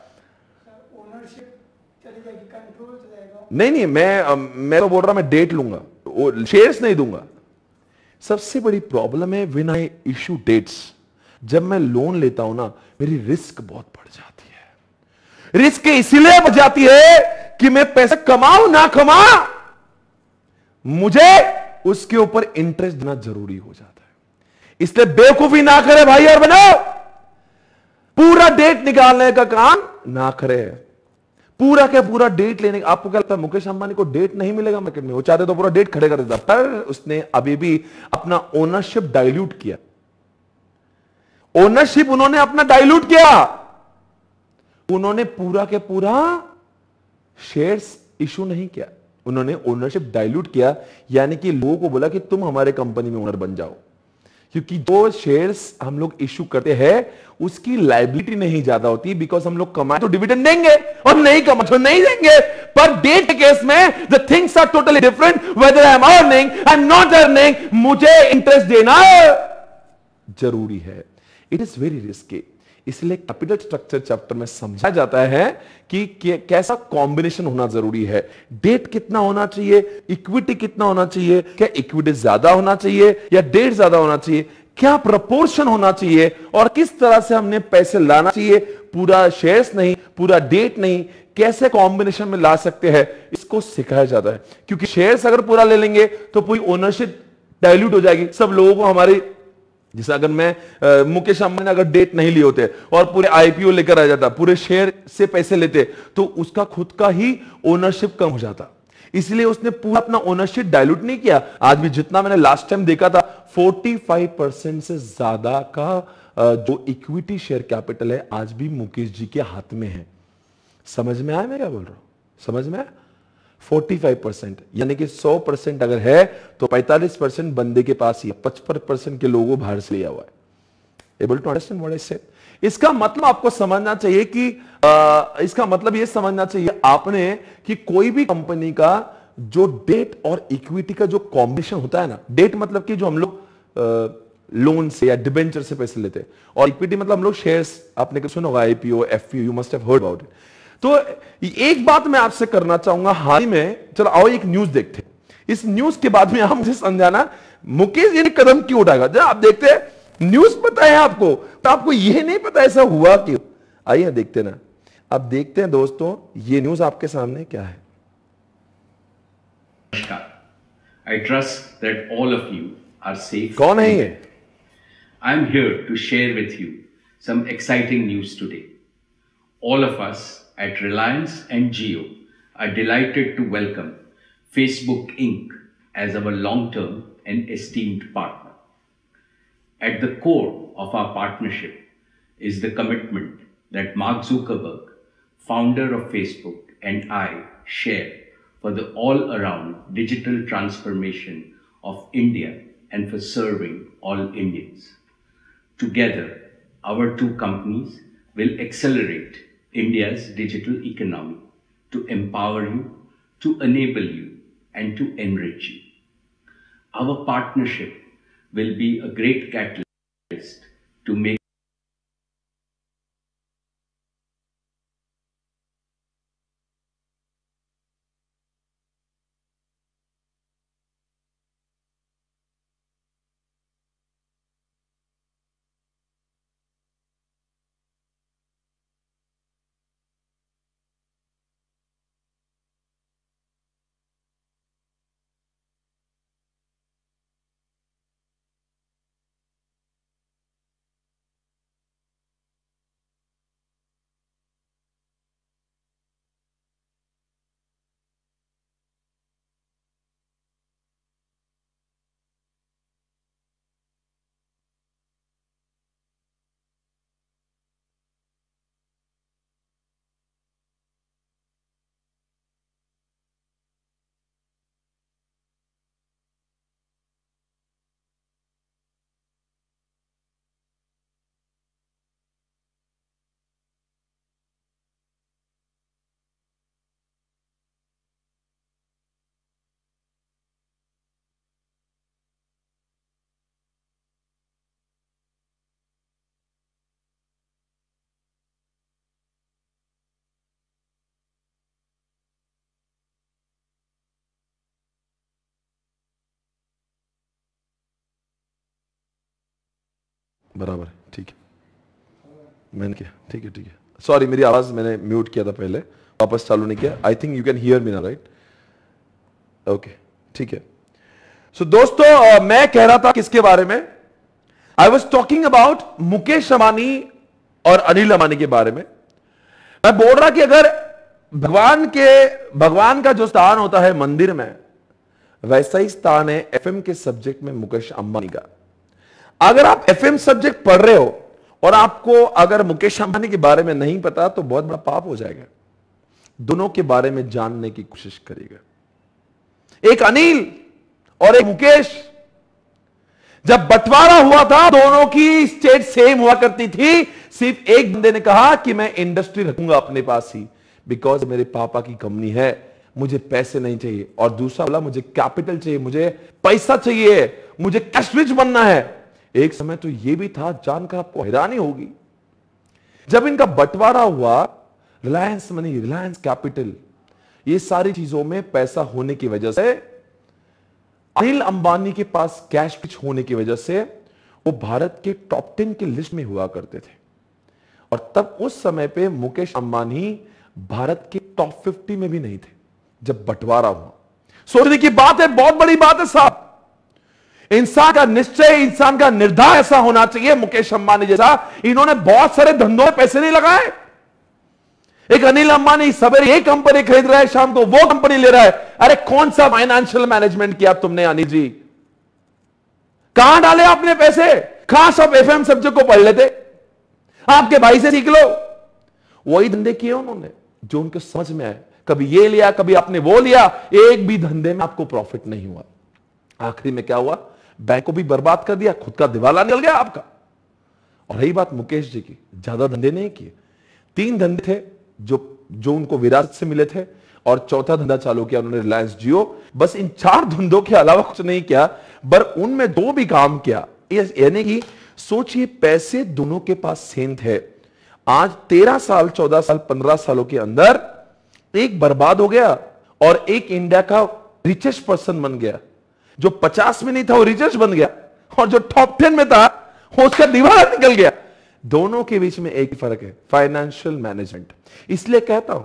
नहीं नहीं मैं मैं तो बोल रहा मैं डेट लूंगा शेयर्स नहीं दूंगा सबसे बड़ी प्रॉब्लम है विन आई इश्यू डेट्स जब मैं लोन लेता हूं ना मेरी रिस्क बहुत रिस्क इसलिए बच जाती है कि मैं पैसे कमाऊं ना कमा मुझे उसके ऊपर इंटरेस्ट देना जरूरी हो जाता है इसलिए बेवकूफी ना करे भाई और बनो पूरा डेट निकालने का काम ना करे पूरा क्या पूरा डेट लेने का आपको क्या लगता है मुकेश अंबानी को डेट नहीं मिलेगा मार्केट में वो चाहते तो पूरा डेट खड़े कर देता पर उसने अभी भी अपना ओनरशिप डाइल्यूट किया ओनरशिप उन्होंने अपना डाइल्यूट किया उन्होंने पूरा के पूरा शेयर्स इशू नहीं किया उन्होंने ओनरशिप डाइल्यूट किया यानी कि लोगों को बोला कि तुम हमारे कंपनी में ओनर बन जाओ क्योंकि जो शेयर्स हम लोग इश्यू करते हैं उसकी लाइबिलिटी नहीं ज्यादा होती बिकॉज हम लोग कमाए तो डिविडेंड देंगे और नहीं कमा तो नहीं देंगे पर डेट केस में the things are totally different whether I am earning I am not earning मुझे इंटरेस्ट देना जरूरी है इट इज वेरी रिस्की इसलिए कैपिटल स्ट्रक्चर चैप्टर में समझा जाता है कि कैसा कॉम्बिनेशन होना जरूरी है डेट कितना होना चाहिए इक्विटी कितना होना चाहिए क्या इक्विटी ज्यादा होना चाहिए या डेट ज्यादा होना चाहिए क्या प्रपोर्शन होना चाहिए और किस तरह से हमने पैसे लाना चाहिए पूरा शेयर्स नहीं पूरा डेट नहीं कैसे कॉम्बिनेशन में ला सकते हैं इसको सिखाया जाता है क्योंकि शेयर्स अगर पूरा ले लेंगे तो पूरी ओनरशिप डायल्यूट हो जाएगी सब लोगों को हमारी जैसे अगर मैं मुकेश अंबानी ने अगर डेट नहीं लिए होते और पूरे आईपीओ लेकर आ जाता पूरे शेयर से पैसे लेते तो उसका खुद का ही ओनरशिप कम हो जाता इसलिए उसने पूरा अपना ओनरशिप डायलूट नहीं किया आज भी जितना मैंने लास्ट टाइम देखा था 45 परसेंट से ज्यादा का जो इक्विटी शेयर कैपिटल है आज भी मुकेश जी के हाथ में है समझ में आया मैं क्या बोल रहा हूं समझ में आया 45 परसेंट यानी कि 100 परसेंट अगर है तो 45 परसेंट बंदे के पास ही पचपन परसेंट के लोगों बाहर से लिया हुआ है able to understand what I said इसका मतलब आपको समझना चाहिए कि आ, इसका मतलब यह समझना चाहिए आपने कि कोई भी कंपनी का जो डेट और इक्विटी का जो कॉम्बिनेशन होता है ना डेट मतलब कि जो हम लोग लोन से या डिबेंचर से पैसे लेते हैं और इक्विटी मतलब हम लोग शेयर्स आपने सुना होगा IPO FPO you must have heard about it तो एक बात मैं आपसे करना चाहूंगा हाल ही में चलो आओ एक न्यूज देखते इस न्यूज के बाद में आप मुझे समझाना मुकेश जी ने कदम क्यों उठाएगा जब आप देखते हैं न्यूज पता है आपको तो आपको यह नहीं पता ऐसा हुआ क्यों आइए देखते ना अब देखते हैं दोस्तों ये न्यूज आपके सामने क्या है I trust that all of you are safe. कौन है ये? I'm here to share with you some exciting news today. All of us at Reliance and Geo are delighted to welcome Facebook Inc. as our long term and esteemed partner. At the core of our partnership is the commitment that Mark Zuckerberg, founder of Facebook, and I share for the all around digital transformation of India and for serving all Indians. Together, our two companies will accelerate India's digital economy to empower you, to enable you, and to enrich you. Our partnership will be a great catalyst to make बराबर है ठीक है मैंने क्या ठीक है ठीक है सॉरी मेरी आवाज़ मैंने म्यूट किया था पहले वापस चालू नहीं किया I think you can hear me ना राइट ओके ठीक है सो so, दोस्तों uh, मैं कह रहा था किसके बारे में I was talking about Mukesh अमानी और अनिल अमानी के बारे में मैं बोल रहा कि अगर भगवान के भगवान का जो स्थान होता है मंदिर में वैसा ही स्थान है एफएम के सब्जेक्ट में मुकेश अंबानी का अगर आप एफ सब्जेक्ट पढ़ रहे हो और आपको अगर मुकेश अंबानी के बारे में नहीं पता तो बहुत बड़ा पाप हो जाएगा दोनों के बारे में जानने की कोशिश करेगा एक अनिल और एक मुकेश जब बंटवारा हुआ था दोनों की स्टेट सेम हुआ करती थी सिर्फ एक बंदे ने कहा कि मैं इंडस्ट्री रखूंगा अपने पास ही बिकॉज मेरे पापा की कंपनी है मुझे पैसे नहीं चाहिए और दूसरा बोला मुझे कैपिटल चाहिए मुझे पैसा चाहिए मुझे कैश रिच बनना है एक समय तो यह भी था जानकर आपको हैरानी होगी जब इनका बंटवारा हुआ रिलायंस मनी रिलायंस कैपिटल ये सारी चीजों में पैसा होने की वजह से अनिल अंबानी के पास कैश पिच होने की वजह से वो भारत के टॉप टेन की लिस्ट में हुआ करते थे और तब उस समय पे मुकेश अंबानी भारत के टॉप फिफ्टी में भी नहीं थे जब बंटवारा हुआ सोचने की बात है बहुत बड़ी बात है साहब इंसान का निश्चय इंसान का निर्धार ऐसा होना चाहिए मुकेश अंबानी जैसा इन्होंने बहुत सारे धंधों में पैसे नहीं लगाए एक अनिल अंबानी सवेरे एक कंपनी खरीद रहा है शाम को वो कंपनी ले रहा है अरे कौन सा फाइनेंशियल मैनेजमेंट किया तुमने अनिल जी कहां डाले आपने पैसे खास सब एफ सब्जेक्ट को पढ़ लेते आपके भाई से सीख लो वही धंधे किए उन्होंने जो उनके समझ में आए कभी ये लिया कभी आपने वो लिया एक भी धंधे में आपको प्रॉफिट नहीं हुआ आखिरी में क्या हुआ बैंक को भी बर्बाद कर दिया खुद का दिवाला निकल गया आपका और रही बात मुकेश जी की ज्यादा धंधे नहीं किए तीन धंधे थे जो जो उनको विरासत से मिले थे और चौथा धंधा चालू किया उन्होंने रिलायंस जियो बस इन चार धंधों के अलावा कुछ नहीं किया पर उनमें दो भी काम किया यानी कि सोचिए पैसे दोनों के पास सेम थे आज तेरह साल चौदह साल पंद्रह सालों के अंदर एक बर्बाद हो गया और एक इंडिया का रिचेस्ट पर्सन बन गया जो पचास में नहीं था वो रिचर्च बन गया और जो टॉप टेन में था वो उसका दीवार निकल गया दोनों के बीच में एक ही फर्क है फाइनेंशियल मैनेजमेंट इसलिए कहता हूं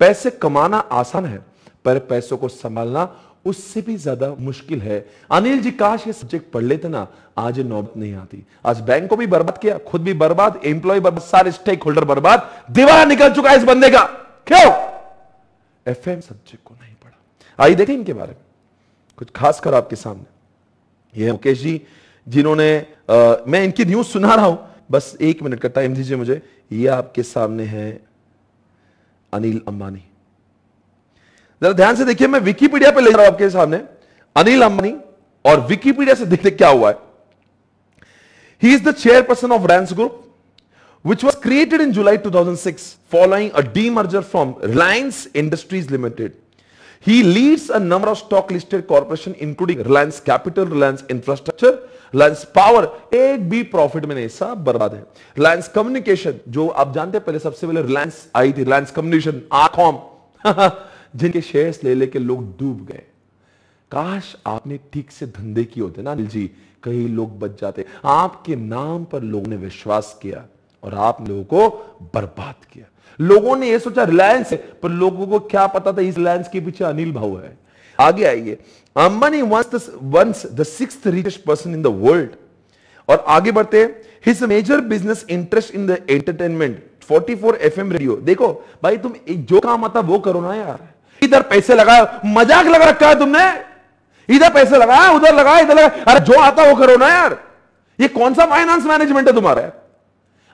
पैसे कमाना आसान है पर पैसों को संभालना उससे भी ज्यादा मुश्किल है अनिल जी काश ये सब्जेक्ट पढ़ लेते ना आज नौबत नहीं आती आज बैंक को भी बर्बाद किया खुद भी बर्बाद एम्प्लॉय बर्बाद सारे स्टेक होल्डर बर्बाद दीवार निकल चुका है इस बंदे का क्यों एफ सब्जेक्ट को नहीं पढ़ा आइए देखें इनके बारे में कुछ खास कर आपके सामने ये मुकेश जी जिन्होंने मैं इनकी न्यूज सुना रहा हूं बस एक मिनट का टाइम दीजिए मुझे ये आपके सामने है अनिल अंबानी जरा ध्यान से देखिए मैं विकीपीडिया पे ले रहा हूं आपके सामने अनिल अंबानी और विकीपीडिया से देखते क्या हुआ है he is the chairperson of chairperson group which was created in July two thousand six following demerger from Reliance industries limited He leads a number of stock listed corporation including Reliance Capital, Reliance Infrastructure, Reliance Power. एक भी profit में नहीं सब बर्बाद है Reliance communication जो आप जानते हैं पहले सबसे पहले रिलायंस आई थी रिलायंस कम्युनिकेशन आकॉम जिनके शेयर्स ले लेके लोग डूब गए काश आपने ठीक से धंधे किए होते ना जी कई लोग बच जाते आपके नाम पर लोगों ने विश्वास किया और आप लोगों को बर्बाद किया लोगों ने यह सोचा रिलायंस है पर लोगों को क्या पता था इस रिलायंस के पीछे अनिल भाव है आगे आइए Ambani once once the six richest person in the world और आगे बढ़ते his major business interest in the entertainment 44 FM radio देखो भाई तुम जो काम आता वो करो ना यार इधर पैसे लगाया मजाक लगा रखा है तुमने इधर पैसे लगाया उधर लगाया इधर लगाया अरे जो आता वो करो ना यार ये कौन सा फाइनेंस मैनेजमेंट है तुम्हारा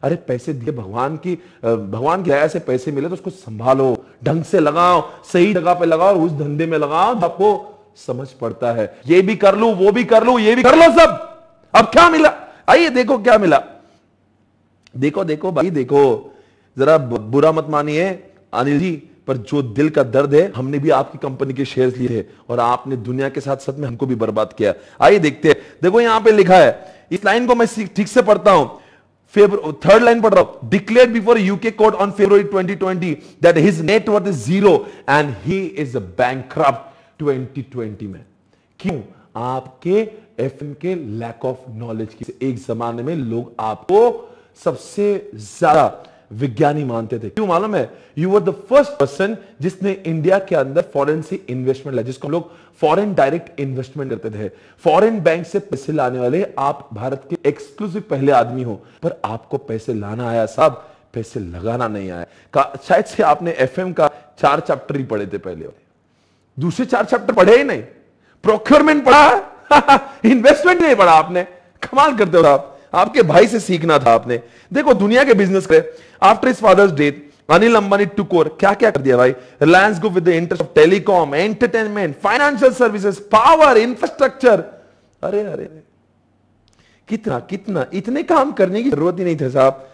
अरे पैसे दिए भगवान की भगवान की दया से पैसे मिले तो उसको संभालो ढंग से लगाओ सही जगह पे लगाओ उस धंधे में लगाओ तो आपको समझ पड़ता है ये भी कर लू वो भी कर लू ये भी कर लो सब अब क्या मिला आइए देखो क्या मिला देखो देखो भाई देखो जरा बुरा मत मानिए अनिल जी पर जो दिल का दर्द है हमने भी आपकी कंपनी के शेयर लिए थे और आपने दुनिया के साथ साथ में हमको भी बर्बाद किया आइए देखते हैं देखो यहां पे लिखा है इस लाइन को मैं ठीक से पढ़ता हूं थर्ड लाइन पढ़ रहा हूं declare before UK court on February twenty that his net worth is zero and he is a bank twenty में क्यों आपके एफ एम के लैक ऑफ नॉलेज की एक जमाने में लोग आपको सबसे ज्यादा विज्ञानी मानते थे क्यों मालूम है you were the first person जिसने इंडिया के अंदर फॉरेन से इन्वेस्टमेंट लाया जिसको लोग फॉरेन डायरेक्ट इन्वेस्टमेंट करते थे फॉरेन बैंक से पैसे लाने वाले आप भारत के एक्सक्लूसिव पहले आदमी हो पर आपको पैसे लाना आया साहब पैसे लगाना नहीं आया का, शायद से आपने एफ का चार चैप्टर ही पढ़े थे पहले दूसरे चार चैप्टर पढ़े ही नहीं प्रोक्योरमेंट पढ़ा इन्वेस्टमेंट <laughs> नहीं पढ़ा आपने कमाल करते हो आप आपके भाई से सीखना था आपने देखो दुनिया के बिजनेस करे after his father's death Anil Ambani टुकोर क्या क्या कर दिया भाई Reliance group with interest of telecom entertainment financial services power infrastructure अरे अरे कितना कितना इतने काम करने की जरूरत ही नहीं थी साहब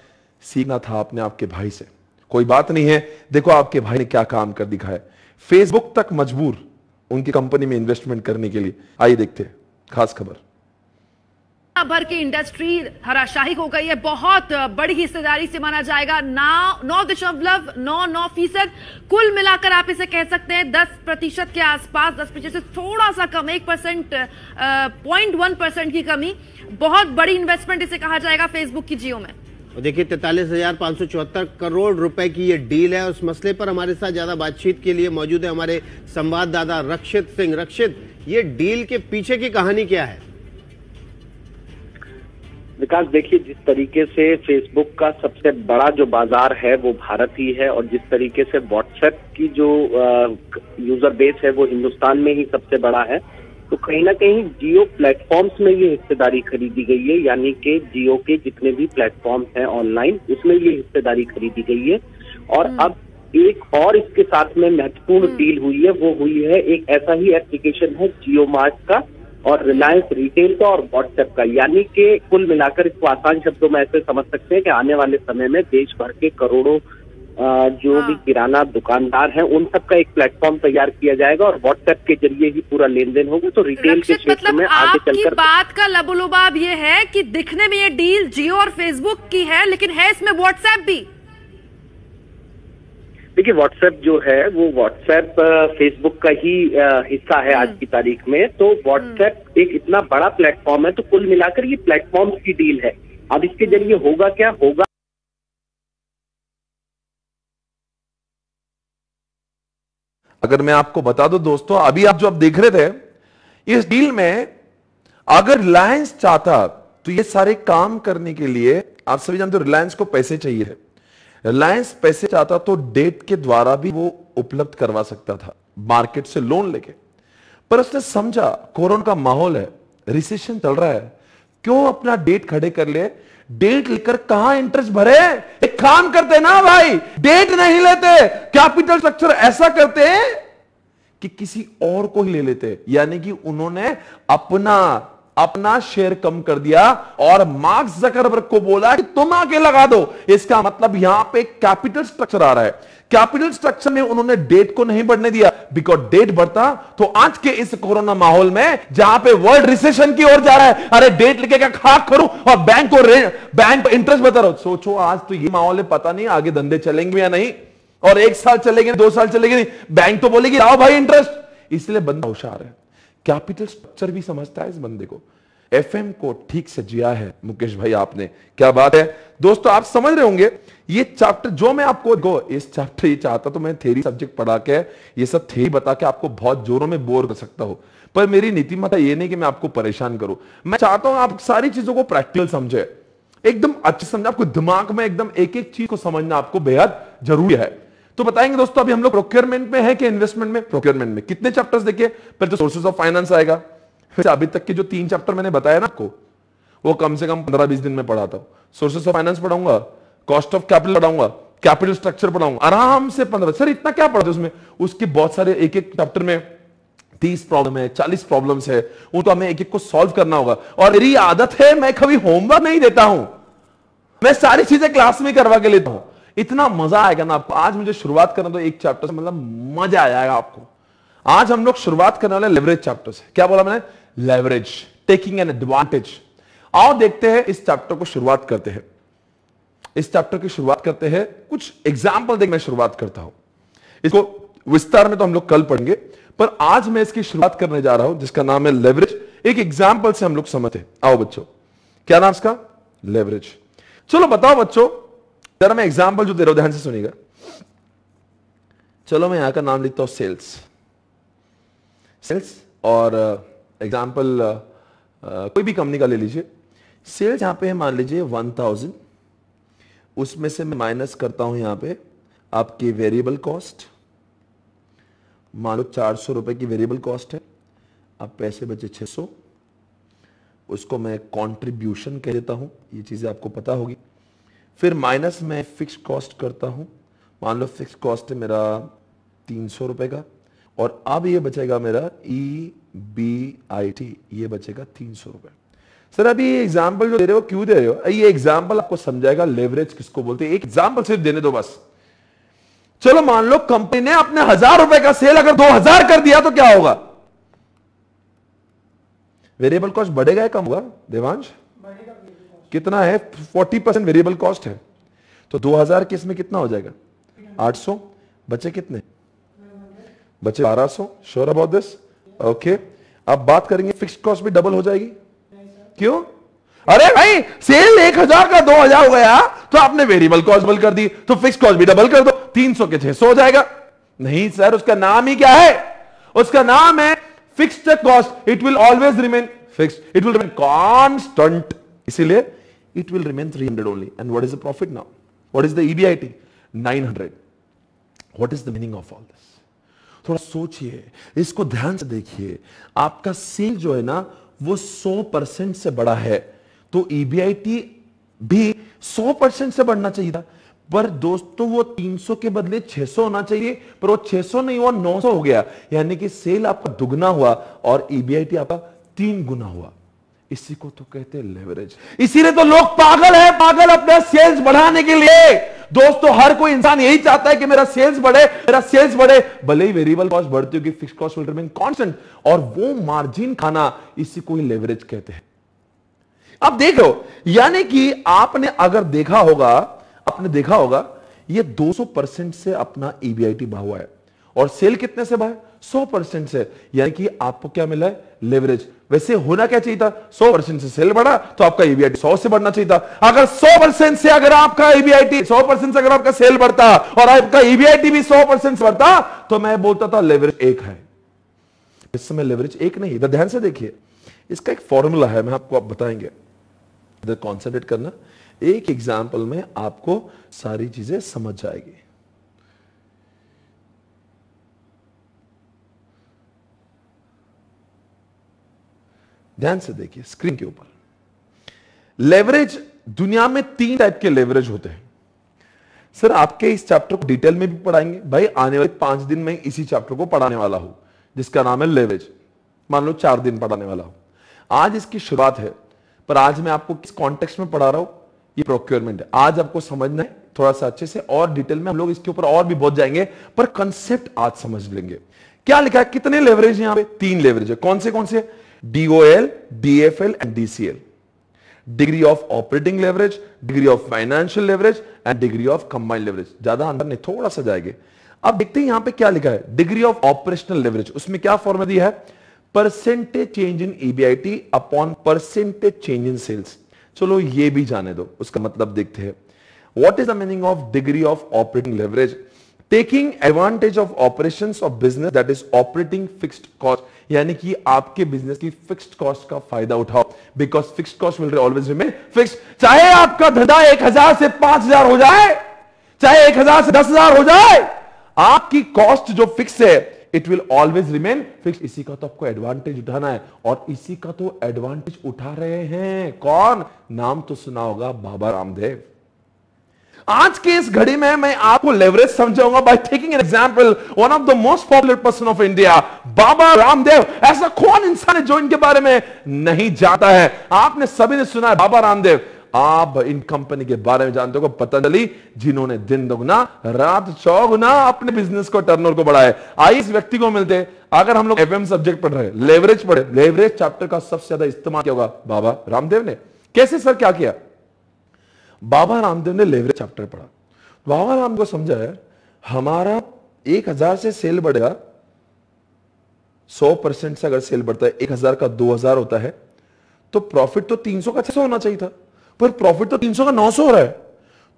सीखना था आपने आपके भाई से कोई बात नहीं है देखो आपके भाई ने क्या काम कर दिखाया फेसबुक तक मजबूर उनकी कंपनी में इन्वेस्टमेंट करने के लिए आइए देखते हैं खास खबर भर की इंडस्ट्री हराशाही हो गई है बहुत बड़ी हिस्सेदारी से माना जाएगा नौ दशमलव नौ नौ फीसद कुल मिलाकर आप इसे कह सकते हैं दस प्रतिशत के आसपास दस प्रतिशत से थोड़ा सा कम एक परसेंट पॉइंट वन परसेंट की कमी बहुत बड़ी इन्वेस्टमेंट इसे कहा जाएगा फेसबुक की जियो में देखिए तैतालीस हजार पांच सौ चौहत्तर करोड़ रुपए की ये डील है उस मसले पर हमारे साथ ज्यादा बातचीत के लिए मौजूद है हमारे संवाददाता रक्षित सिंह रक्षित ये डील के पीछे की कहानी क्या है विकास देखिए जिस तरीके से फेसबुक का सबसे बड़ा जो बाजार है वो भारत ही है और जिस तरीके से व्हाट्सएप की जो यूजर बेस है वो हिंदुस्तान में ही सबसे बड़ा है तो कहीं ना कहीं जियो प्लेटफॉर्म्स में ये हिस्सेदारी खरीदी गई है यानी कि जियो के जितने भी प्लेटफॉर्म हैं ऑनलाइन उसमें ये हिस्सेदारी खरीदी गई है और हम्म। अब एक और इसके साथ में महत्वपूर्ण डील हम्म। हुई है वो हुई है एक ऐसा ही एप्लीकेशन है जियो मार्ट का और रिलायंस रिटेल का और व्हाट्सएप का यानी कि कुल मिलाकर इसको आसान शब्दों में ऐसे समझ सकते हैं कि आने वाले समय में देश भर के करोड़ों जो हाँ। भी किराना दुकानदार हैं उन सब का एक प्लेटफॉर्म तैयार किया जाएगा और व्हाट्सएप के जरिए ही पूरा लेन देन होगा तो रिटेल के क्षेत्र मतलब में आगे चलकर बात का लबुलुबाब ये है कि दिखने में ये डील जियो और फेसबुक की है लेकिन है इसमें व्हाट्सएप भी देखिए व्हाट्सएप जो है वो व्हाट्सएप फेसबुक का ही हिस्सा है आज की हम्म। तारीख में तो व्हाट्सएप हम्म। एक इतना बड़ा प्लेटफॉर्म है तो कुल मिलाकर ये प्लेटफॉर्म की डील है अब इसके जरिए होगा क्या होगा अगर मैं आपको बता दूं दोस्तों अभी आप जो आप देख रहे थे इस डील में अगर रिलायंस चाहता तो ये सारे काम करने के लिए आप सभी जानते हो रिलायंस को पैसे चाहिए रिलायंस पैसे चाहता तो डेट के द्वारा भी वो उपलब्ध करवा सकता था मार्केट से लोन लेके पर उसने समझा कोरोना का माहौल है रिसेशन चल रहा है क्यों अपना डेट खड़े कर ले डेट लेकर कहा इंटरेस्ट भरे एक काम करते ना भाई डेट नहीं लेते कैपिटल स्ट्रक्चर ऐसा करते कि किसी और को ही ले लेते यानी कि उन्होंने अपना अपना शेयर कम कर दिया और मार्क्स जकरबर्ग को बोला कि तुम आके लगा दो इसका मतलब यहां पे कैपिटल स्ट्रक्चर आ रहा है कैपिटल स्ट्रक्चर में उन्होंने डेट को नहीं बढ़ने दिया बिकॉज डेट बढ़ता तो आज के इस कोरोना माहौल में जहां पे वर्ल्ड रिसेशन की ओर जा रहा है अरे डेट लेके क्या खाक करूं और बैंक को बैंक इंटरेस्ट बता रहा सोचो आज तो ये माहौल है पता नहीं आगे धंधे चलेंगे या नहीं और एक साल चलेंगे दो साल चलेगी नहीं बैंक तो बोलेगी आओ भाई इंटरेस्ट इसलिए बंदा होशियार है कैपिटल स्ट्रक्चर भी समझता है इस बंदे को एफएम को ठीक से जिया है मुकेश भाई आपने क्या बात है दोस्तों आप समझ रहे होंगे ये चैप्टर जो मैं आपको गो इस चैप्टर ये चाहता तो मैं थेरी सब्जेक्ट पढ़ा के ये सब थेरी बता के आपको बहुत जोरों में बोर कर सकता हूं पर मेरी नीतिमता ये नहीं कि मैं आपको परेशान करूं मैं चाहता हूं आप सारी चीजों को प्रैक्टिकल समझे एकदम अच्छे समझे आपको दिमाग में एकदम एक एक चीज को समझना आपको बेहद जरूरी है तो बताएंगे दोस्तों अभी हम लोग प्रोक्योरमेंट में है कि इन्वेस्टमेंट में प्रोक्योरमेंट में कितने चैप्टर्स देखिए पहले जो सोर्सेज ऑफ फाइनेंस आएगा फिर अभी तक के जो तीन चैप्टर मैंने बताया ना आपको वो कम से कम पंद्रह बीस दिन में पढ़ाता हूं सोर्सेज ऑफ फाइनेंस पढ़ाऊंगा कॉस्ट ऑफ कैपिटल पढ़ाऊंगा कैपिटल स्ट्रक्चर पढ़ाऊंगा आराम से पंद्रह सर इतना क्या पढ़ते उसमें उसके बहुत सारे एक एक चैप्टर में तीस प्रॉब्लम है चालीस प्रॉब्लम्स है वो तो हमें एक एक को सॉल्व करना होगा और मेरी आदत है मैं कभी होमवर्क नहीं देता हूं मैं सारी चीजें क्लास में करवा के लेता हूं इतना मजा आएगा ना आपको आज मुझे शुरुआत करना तो एक चैप्टर से मतलब मजा जाएगा आपको आज हम लोग शुरुआत करने वाले लेवरेज चैप्टर से क्या बोला मैंने लेवरेज टेकिंग एन एडवांटेज आओ देखते हैं इस चैप्टर को शुरुआत करते हैं इस चैप्टर की शुरुआत करते हैं कुछ एग्जाम्पल देख मैं शुरुआत करता हूं इसको विस्तार में तो हम लोग कल पढ़ेंगे पर आज मैं इसकी शुरुआत करने जा रहा हूं जिसका नाम है लेवरेज एक एग्जाम्पल से हम लोग समझते आओ बच्चों क्या नाम इसका लेवरेज चलो बताओ बच्चों जरा मैं एग्जाम्पल जो दे रहा हूं ध्यान से सुनिएगा चलो मैं यहां का नाम लिखता हूं सेल्स सेल्स और एग्जाम्पल uh, uh, uh, कोई भी कंपनी का ले लीजिए सेल्स यहाँ पे है मान लीजिए वन थाउजेंड उसमें से मैं माइनस करता हूं यहां पे आपकी वेरिएबल कॉस्ट मान लो चार सौ रुपए की वेरिएबल कॉस्ट है आप पैसे बचे छः सौ उसको मैं कंट्रीब्यूशन कह देता हूं ये चीज़ें आपको पता होगी फिर माइनस मैं फिक्स कॉस्ट करता हूँ मान लो फिक्स कॉस्ट है मेरा तीन सौ रुपये का और अब ये बचेगा मेरा ई बी आई टी ये बचेगा तीन सौ रुपये सर अभी ये एग्जाम्पल जो दे रहे हो क्यों दे रहे हो ये एग्जाम्पल आपको समझाएगा लेवरेज किसको बोलते हैं एक एग्जाम्पल सिर्फ देने दो बस चलो मान लो कंपनी ने अपने हजार रुपए का सेल अगर दो हजार कर दिया तो क्या होगा वेरिएबल कॉस्ट बढ़ेगा या कम होगा देवांश कितना है 40 परसेंट वेरिएबल कॉस्ट है तो 2000 किस में कितना हो जाएगा 800 बचे कितने बचे 1200 सौ श्योर अबाउट दिस ओके अब बात करेंगे फिक्स कॉस्ट भी डबल हो जाएगी क्यों अरे भाई सेल एक हजार का दो हजार हो गया तो आपने वेरिएबल कॉस्ट डबल कर दी तो फिक्स कॉस्ट भी डबल कर दो तीन सौ के छह सौ हो जाएगा नहीं सर उसका नाम ही क्या है उसका नाम है fixed cost it will always remain fixed it will remain constant इसीलिए it will remain 300 only. And what is the profit now? What is the EBIT? 900. What is the meaning of all this? थोड़ा सोचिए इसको ध्यान से देखिए आपका cell जो है ना वो 100 परसेंट से बड़ा है तो ईबीआईटी e भी 100 परसेंट से बढ़ना चाहिए था पर दोस्तों वो 300 के बदले 600 होना चाहिए पर वो 600 नहीं हुआ 900 हो गया यानी कि सेल आपका दुगना हुआ और ईबीआईटी e आपका तीन गुना हुआ इसी को तो कहते हैं लेवरेज इसीलिए तो लोग पागल है पागल अपने सेल्स बढ़ाने के लिए दोस्तों हर कोई इंसान यही चाहता है कि मेरा सेल्स बढ़े मेरा सेल्स बढ़े भले ही वेरिएबल कॉस्ट बढ़ती होगी fix cost will remain constant और वो मार्जिन खाना इसी को ही लेवरेज कहते हैं अब देखो यानी कि आपने अगर देखा होगा आपने देखा होगा ये 200 परसेंट से अपना ईबीआईटी e बढ़ा हुआ है और सेल कितने से बढ़ा है सौ परसेंट से यानी कि आपको क्या मिला है लेवरेज वैसे होना क्या चाहिए था सौ परसेंट से सेल बढ़ा तो आपका एबीआईटी सौ से बढ़ना चाहिए था अगर सौ परसेंट से अगर आपका एबीआईटी सौ परसेंट से अगर आपका सेल बढ़ता और आपका ईबीआईटी भी सौ परसेंट से बढ़ता तो मैं बोलता था लेवरेज एक है इस समय लेवरेज एक नहीं ध्यान से देखिए इसका एक फॉर्मूला है मैं आपको आप बताएंगे कॉन्सेंट्रेट करना एक एग्जाम्पल में आपको सारी चीजें समझ जाएगी ध्यान से देखिए स्क्रीन के ऊपर लेवरेज दुनिया में तीन टाइप के लेवरेज होते हैं सर आपके इस चैप्टर को डिटेल में भी पढ़ाएंगे भाई आने वाले पांच दिन में इसी चैप्टर को पढ़ाने वाला हूं जिसका नाम है लेवरेज मान लो चार दिन पढ़ाने वाला हूं आज इसकी शुरुआत है पर आज मैं आपको किस कॉन्टेक्स में पढ़ा रहा हूं ये प्रोक्योरमेंट है आज आपको समझना है थोड़ा सा अच्छे से और डिटेल में हम लोग इसके ऊपर और भी बहुत जाएंगे पर कंसेप्ट आज समझ लेंगे क्या लिखा है कितने लेवरेज है पर पे तीन लेवरेज है कौन से कौन से है? DOL, DFL and DCL. Degree of operating leverage, degree of financial leverage and degree of combined leverage. ज्यादा अंदर नहीं थोड़ा सा जाएंगे अब देखते हैं यहाँ पे क्या लिखा है Degree of operational leverage. उसमें क्या फॉर्मूला दिया है Percentage change in EBIT upon percentage change in sales. चलो ये भी जाने दो उसका मतलब देखते हैं what is the meaning of degree of operating leverage taking advantage of operations of business that is operating fixed cost यानी कि आपके बिजनेस की फिक्स्ड कॉस्ट का फायदा उठाओ because fixed cost will always remain fix चाहे आपका धंधा एक हजार से पांच हजार हो जाए चाहे एक हजार से दस हजार हो जाए आपकी कॉस्ट जो फिक्स है it will always remain fix इसी का तो आपको एडवांटेज उठाना है और इसी का तो एडवांटेज उठा रहे हैं कौन नाम तो सुना होगा बाबा रामदेव आज के इस घड़ी में मैं आपको लेवरेज समझाऊंगा by taking an example one of the most popular person of India Baba Ramdev ऐसा कौन इंसान है जो इनके बारे में नहीं जाता है आपने सभी ने सुना बाबा रामदेव आप इन कंपनी के बारे में जानते हो पता चली जिन्होंने दिन दोगुना रात चौगुना अपने बिजनेस को टर्नओवर को बढ़ाया आई इस व्यक्ति को मिलते अगर हम लोग एफएम सब्जेक्ट पढ़ रहे लेवरेज पढ़े लेवरेज चैप्टर का सबसे ज्यादा इस्तेमाल किया होगा बाबा रामदेव ने कैसे सर क्या किया बाबा रामदेव ने लेवरेज चैप्टर पढ़ा बाबा राम को समझा है हमारा एक हजार से सेल बढ़ेगा सौ परसेंट से अगर सेल बढ़ता है एक हजार का दो हजार होता है तो प्रॉफिट तो तीन सौ का छह सौ होना चाहिए था पर प्रॉफिट तो तीन सौ का नौ सौ हो रहा है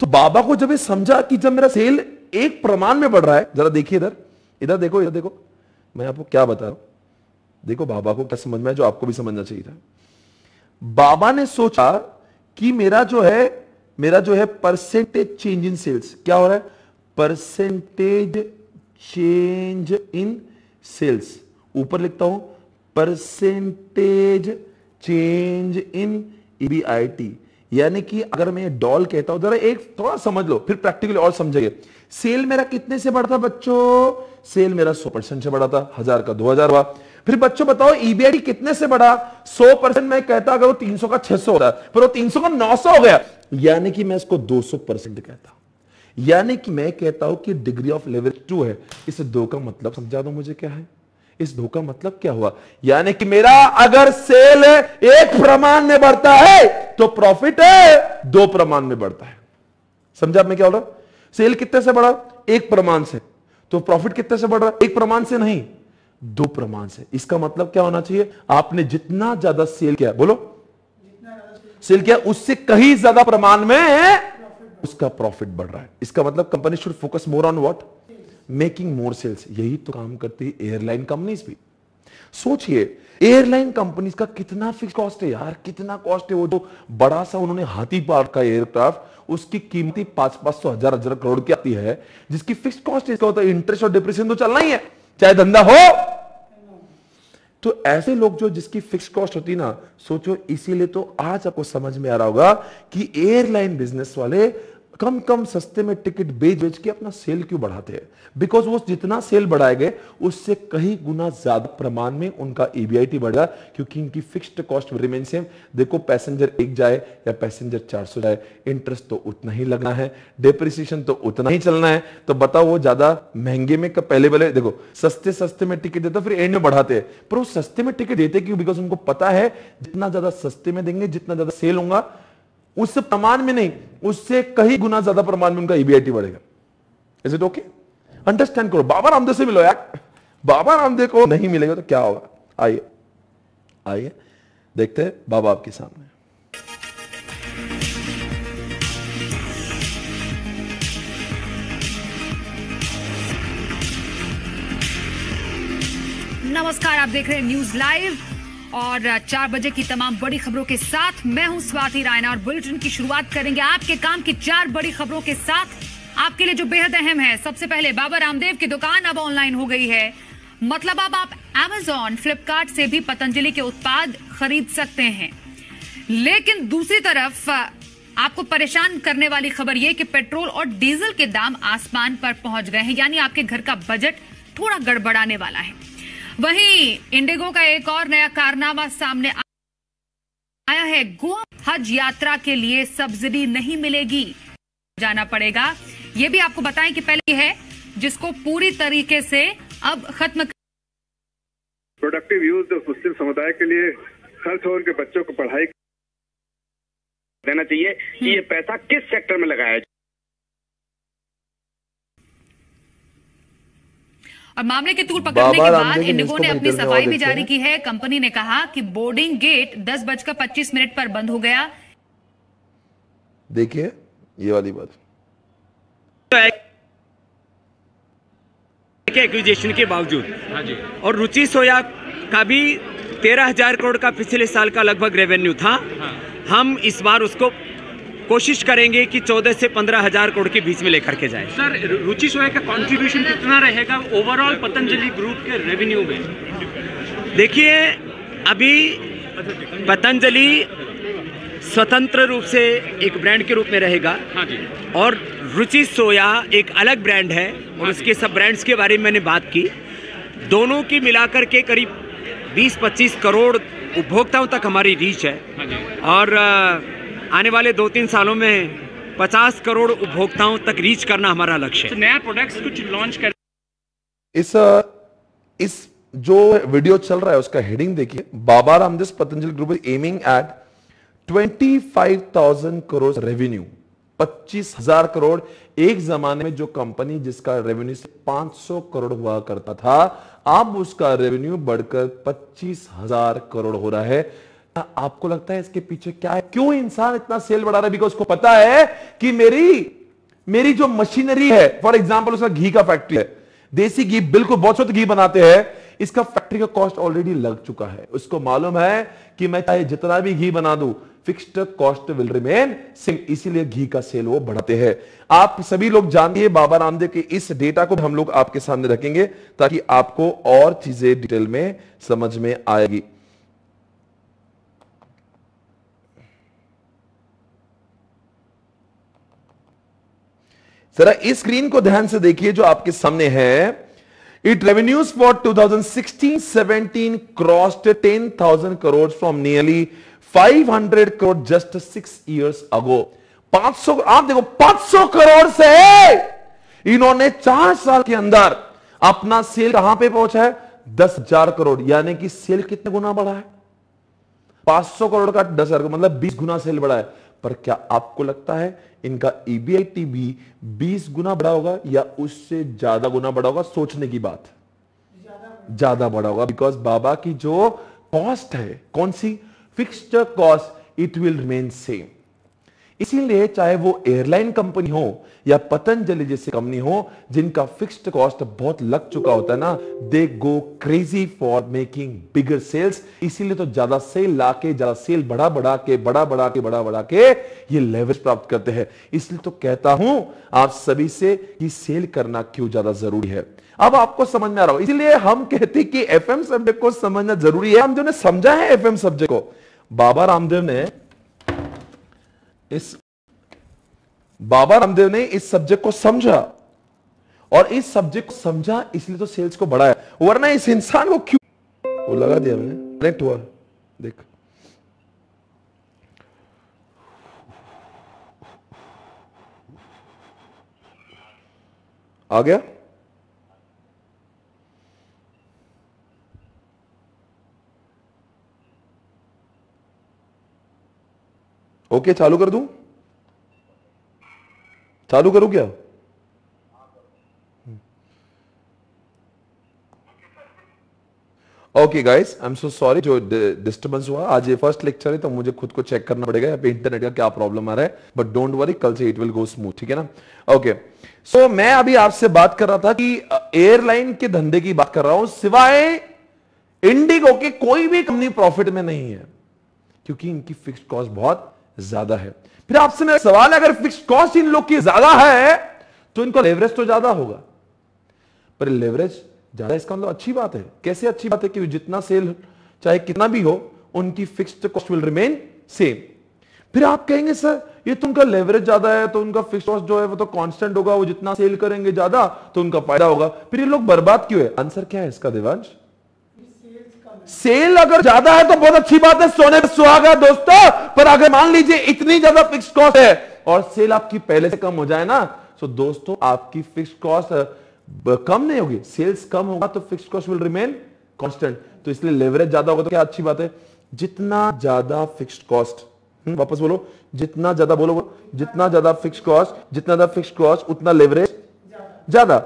तो बाबा को जब ये समझा कि जब मेरा सेल एक प्रमाण में बढ़ रहा है जरा देखिए इधर इधर देखो इधर देखो मैं आपको क्या बता रहा हूं देखो बाबा को क्या समझ में है जो आपको भी समझना चाहिए था बाबा ने सोचा कि मेरा जो है मेरा जो है परसेंटेज चेंज इन सेल्स क्या हो रहा है परसेंटेज चेंज इन सेल्स ऊपर लिखता हूं परसेंटेज चेंज इन ईबीआईटी यानी कि अगर मैं डॉल कहता हूं जरा एक थोड़ा समझ लो फिर प्रैक्टिकली और समझिए सेल मेरा कितने से बढ़ा था बच्चों सेल मेरा 100 परसेंट से बढ़ा था हजार का दो हजार हुआ फिर बच्चों बताओ ईबीआईटी e कितने से बढ़ा 100 परसेंट मैं कहता अगर वो 300 का 600 हो रहा पर वो 300 का 900 हो गया यानी कि मैं इसको 200 परसेंट कहता हूं यानी कि मैं कहता हूं कि डिग्री ऑफ लेवरेज टू है इस दो का मतलब समझा दो मुझे क्या है इस दो का मतलब क्या हुआ यानी कि मेरा अगर सेल एक प्रमाण में बढ़ता है तो प्रॉफिट दो प्रमाण में बढ़ता है समझा मैं क्या बोल रहा हूं सेल कितने से बढ़ा एक प्रमाण से तो प्रॉफिट कितने से बढ़ रहा एक प्रमाण से नहीं दो प्रमाण से इसका मतलब क्या होना चाहिए आपने जितना ज्यादा सेल किया बोलो सेल किया उससे कहीं ज्यादा प्रमाण में उसका प्रॉफिट बढ़ रहा है इसका मतलब company should focus more on what making more sales यही तो काम करती है एयरलाइन कंपनीज भी सोचिए एयरलाइन कंपनीज का कितना फिक्स कॉस्ट है यार कितना कॉस्ट है वो जो बड़ा सा उन्होंने हाथी पार्क का एयरक्राफ्ट उसकी कीमती पांच पांच सौ हजार हजार करोड़ की आती है जिसकी फिक्स कॉस्ट इसका होता है इंटरेस्ट और डिप्रेशन तो चलना ही है चाहे धंधा हो तो ऐसे लोग जो जिसकी फिक्स कॉस्ट होती ना सोचो इसीलिए तो आज आपको समझ में आ रहा होगा कि एयरलाइन बिजनेस वाले कम कम सस्ते में टिकट बेच बेच के अपना सेल क्यों बढ़ाते हैं बिकॉज वो जितना सेल बढ़ाए गए उससे कहीं गुना ज्यादा प्रमाण में उनका ईबीआईटी e बढ़ा क्योंकि इनकी फिक्स्ड कॉस्ट रिमेन सेम देखो पैसेंजर एक जाए या पैसेंजर 400 जाए इंटरेस्ट तो उतना ही लगना है डेप्रिसिएशन तो उतना ही चलना है तो बताओ वो ज्यादा महंगे में पहले पहले देखो सस्ते सस्ते में टिकट देते फिर एंड में बढ़ाते हैं पर वो सस्ते में टिकट देते क्यों बिकॉज उनको पता है जितना ज्यादा सस्ते में देंगे जितना ज्यादा सेल होगा उससे प्रमाण में नहीं उससे कहीं गुना ज्यादा प्रमाण में उनका ईबीआईटी e बढ़ेगा इज इट ओके अंडरस्टैंड करो बाबा रामदेव से मिलो यार बाबा रामदेव को नहीं मिलेगा तो क्या होगा आइए आइए देखते हैं बाबा आपके सामने नमस्कार आप देख रहे हैं न्यूज लाइव और चार बजे की तमाम बड़ी खबरों के साथ मैं हूं स्वाति रायना और बुलेटिन की शुरुआत करेंगे आपके काम की चार बड़ी खबरों के साथ आपके लिए जो बेहद अहम है सबसे पहले बाबा रामदेव की दुकान अब ऑनलाइन हो गई है मतलब अब आप एमेजॉन फ्लिपकार्ट से भी पतंजलि के उत्पाद खरीद सकते हैं लेकिन दूसरी तरफ आपको परेशान करने वाली खबर यह कि पेट्रोल और डीजल के दाम आसमान पर पहुंच गए हैं यानी आपके घर का बजट थोड़ा गड़बड़ाने वाला है वहीं इंडिगो का एक और नया कारनामा सामने आया है गोवा हज यात्रा के लिए सब्सिडी नहीं मिलेगी जाना पड़ेगा ये भी आपको बताएं कि पहले है जिसको पूरी तरीके से अब खत्म प्रोडक्टिव यूज तो मुस्लिम समुदाय के लिए खर्च हो उनके बच्चों को पढ़ाई देना चाहिए कि ये हम्म। पैसा किस सेक्टर में लगाया जाए और मामले के तूल पकड़ने के बाद इंडिगो ने अपनी सफाई भी जारी की है कंपनी ने कहा कि बोर्डिंग गेट दस बजकर पच्चीस मिनट पर बंद हो गया देखिए ये वाली बात एक्विजेशन के बावजूद हाँ और रुचि सोया का भी तेरह हजार करोड़ का पिछले साल का लगभग रेवेन्यू था हाँ। हम इस बार उसको कोशिश करेंगे कि 14 से पंद्रह हजार करोड़ के बीच में लेकर के जाए सर रुचि सोया का कंट्रीब्यूशन कितना रहेगा ओवरऑल पतंजलि ग्रुप के रेवेन्यू में देखिए अभी पतंजलि स्वतंत्र रूप से एक ब्रांड के रूप में रहेगा हाँ जी और रुचि सोया एक अलग ब्रांड है और हाँ उसके सब ब्रांड्स के बारे में मैंने बात की दोनों की मिलाकर के करीब 20-25 करोड़ उपभोक्ताओं तक हमारी रीच है हाँ जी। और आने वाले दो तीन सालों में 50 करोड़ उपभोक्ताओं तक रीच करना हमारा लक्ष्य है नया प्रोडक्ट्स कुछ लॉन्च कर इस इस जो वीडियो चल रहा है उसका हेडिंग देखिए Baba Ramdev Patanjali group aiming at 25,000 crore revenue 25,000 crore एक जमाने में जो कंपनी जिसका रेवेन्यू से 500 करोड़ हुआ करता था अब उसका रेवेन्यू बढ़कर 25,000 करोड़ हो रहा है आपको लगता है इसके पीछे क्या है क्यों इंसान इतना सेल बढ़ा रहा है बिकॉज को पता है कि मेरी मेरी जो मशीनरी है फॉर एग्जाम्पल उसका घी का फैक्ट्री है देसी घी बिल्कुल बहुत शुद्ध घी बनाते हैं इसका फैक्ट्री का कॉस्ट ऑलरेडी लग चुका है उसको मालूम है कि मैं चाहे जितना भी घी बना दू fixed cost will remain same इसीलिए घी का सेल वो बढ़ाते हैं आप सभी लोग जानते हैं बाबा रामदेव के इस डेटा को हम लोग आपके सामने रखेंगे ताकि आपको और चीजें डिटेल में समझ में आएगी जरा इस स्क्रीन को ध्यान से देखिए जो आपके सामने है it revenues for 2016-17 crossed 10,000 crore from nearly 500 crore just six years ago 500 आप देखो 500 करोड़ से इन्होंने चार साल के अंदर अपना सेल कहां पे पहुंचा है दस हजार करोड़ यानी कि सेल कितने गुना बढ़ा है 500 करोड़ का दस हजार मतलब 20 गुना सेल बढ़ा है पर क्या आपको लगता है इनका ईबीआईटी भी 20 गुना बड़ा होगा या उससे ज्यादा गुना बड़ा होगा सोचने की बात ज्यादा बड़ा होगा बिकॉज बाबा की जो कॉस्ट है कौन सी fixed cost it will remain same इसीलिए चाहे वो एयरलाइन कंपनी हो या पतंजलि जैसी कंपनी हो जिनका फिक्स्ड कॉस्ट बहुत लग चुका होता है ना they go crazy for making bigger sales इसीलिए तो ज्यादा सेल ला के ज्यादा सेल बढ़ा बढ़ा के बड़ा बड़ा के बड़ा बड़ा के ये लेवरेज प्राप्त करते हैं इसलिए तो कहता हूं आप सभी से कि सेल करना क्यों ज्यादा जरूरी है अब आपको समझ में आ रहा हो इसलिए हम कहते कि एफएम सब्जेक्ट को समझना जरूरी है हम जो ने समझा है एफएम सब्जेक्ट को बाबा रामदेव ने इस बाबा रामदेव ने इस सब्जेक्ट को समझा और इस सब्जेक्ट को समझा इसलिए तो सेल्स को बढ़ाया वरना इस इंसान को क्यों वो लगा दिया मैंने कनेक्ट हुआ देख आ गया ओके चालू कर दूं चालू करूं क्या okay guys I am so sorry जो डिस्टर्बेंस हुआ आज ये फर्स्ट लेक्चर है तो मुझे खुद को चेक करना पड़ेगा यहाँ पे इंटरनेट का क्या प्रॉब्लम आ रहा है बट डोंट वरी कल से इट विल गो स्मूथ ठीक है ना ओके okay. सो so, मैं अभी आपसे बात कर रहा था कि एयरलाइन के धंधे की बात कर रहा हूं सिवाय इंडिगो के कोई भी कंपनी प्रॉफिट में नहीं है क्योंकि इनकी फिक्स कॉस्ट बहुत ज्यादा है फिर आपसे मेरा सवाल है अगर फिक्स कॉस्ट इन लोग की ज्यादा है तो इनको लेवरेज तो ज्यादा होगा पर लेवरेज ज्यादा इसका मतलब अच्छी बात है कैसे अच्छी बात है कि जितना सेल चाहे कितना भी हो उनकी fix cost will remain same फिर आप कहेंगे सर ये तो उनका लेवरेज ज्यादा है तो उनका फिक्स कॉस्ट जो है वो तो कांस्टेंट होगा वो जितना सेल करेंगे ज्यादा तो उनका फायदा होगा फिर ये लोग बर्बाद क्यों है आंसर क्या है इसका देवांश सेल अगर ज्यादा है तो बहुत अच्छी बात है सोने पर सुहागा है दोस्तों पर अगर मान लीजिए इतनी ज्यादा फिक्स कॉस्ट है और सेल आपकी पहले से कम हो जाए ना तो दोस्तों आपकी फिक्स कॉस्ट कम नहीं होगी सेल्स कम होगा तो fix cost will remain constant तो इसलिए लेवरेज ज्यादा होगा तो क्या अच्छी बात है जितना ज्यादा फिक्स हम्म, कॉस्ट वापस बोलो जितना ज्यादा बोलो जितना ज्यादा फिक्स कॉस्ट जितना ज्यादा फिक्स कॉस्ट उतना लेवरेज ज्यादा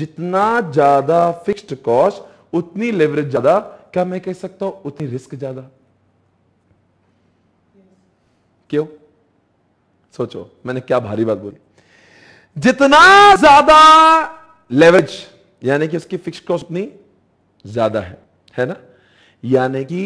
जितना ज्यादा फिक्स्ड कॉस्ट उतनी लेवरेज ज्यादा क्या मैं कह सकता हूं उतनी रिस्क ज्यादा क्यों सोचो मैंने क्या भारी बात बोली जितना ज्यादा लेवरेज यानी कि उसकी फिक्स कॉस्ट उतनी ज्यादा है है ना यानी कि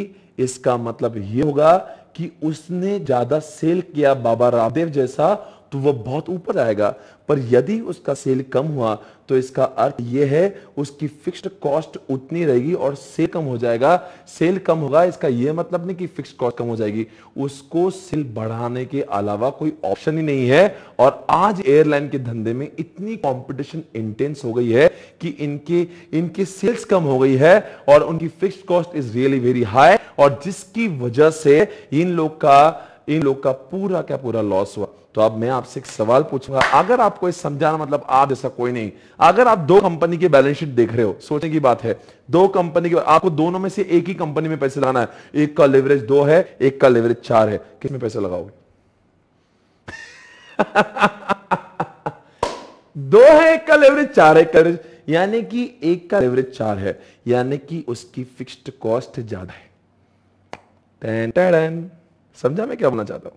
इसका मतलब यह होगा कि उसने ज्यादा सेल किया बाबा रामदेव जैसा तो वह बहुत ऊपर आएगा पर यदि उसका सेल कम हुआ तो इसका अर्थ यह है उसकी फिक्स्ड कॉस्ट उतनी रहेगी और सेल कम हो जाएगा सेल कम होगा इसका यह मतलब नहीं कि फिक्स्ड कॉस्ट कम हो जाएगी उसको सेल बढ़ाने के अलावा कोई ऑप्शन ही नहीं है और आज एयरलाइन के धंधे में इतनी कंपटीशन इंटेंस हो गई है कि इनके इनके सेल्स कम हो गई है और उनकी fix cost is really very high और जिसकी वजह से इन लोग का इन लोग का पूरा क्या पूरा लॉस हुआ तो अब मैं आपसे एक सवाल पूछूंगा अगर आपको इस समझाना मतलब आप जैसा कोई नहीं अगर आप दो कंपनी की बैलेंस शीट देख रहे हो सोचने की बात है दो कंपनी की आपको दोनों में से एक ही कंपनी में पैसे लगाना है एक का लेवरेज दो है एक का लेवरेज चार है किसमें पैसे लगाओगे <laughs> दो है एक का लेवरेज चार है लेवरेज यानी कि एक का लेवरेज चार है यानी कि उसकी फिक्स्ड कॉस्ट ज्यादा है समझा मैं क्या बोलना चाहता हूं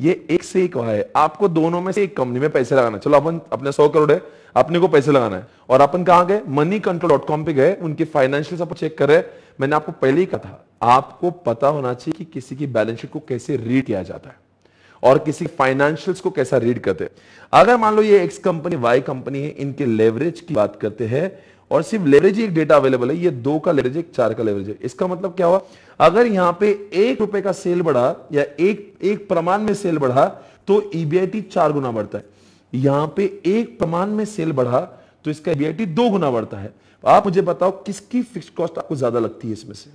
ये एक से एक है आपको दोनों में से एक कंपनी में पैसे लगाना चलो अपन अपने सौ करोड़ है अपने को पैसे लगाना है और अपन कहा गए मनी कंट्रोल डॉट कॉम पे गए उनकी फाइनेंशियल सब चेक करे मैंने आपको पहले ही कहा था आपको पता होना चाहिए कि किसी की बैलेंस शीट को कैसे रीड किया जाता है और किसी फाइनेंशियल्स को कैसा रीड करते हैं अगर मान लो ये एक्स कंपनी वाई कंपनी है इनके लेवरेज की बात करते हैं और सिर्फ लेवरेज ही एक डेटा अवेलेबल है ये दो का लेवरेज एक चार का लेवरेज है इसका मतलब क्या हुआ अगर यहां पे एक रुपए का सेल बढ़ा या एक एक प्रमाण में सेल बढ़ा तो ईबीआईटी e चार गुना बढ़ता है यहां पे एक प्रमाण में सेल बढ़ा तो इसका ईबीआईटी e दो गुना बढ़ता है आप मुझे बताओ किसकी फिक्स कॉस्ट आपको ज्यादा लगती है इसमें से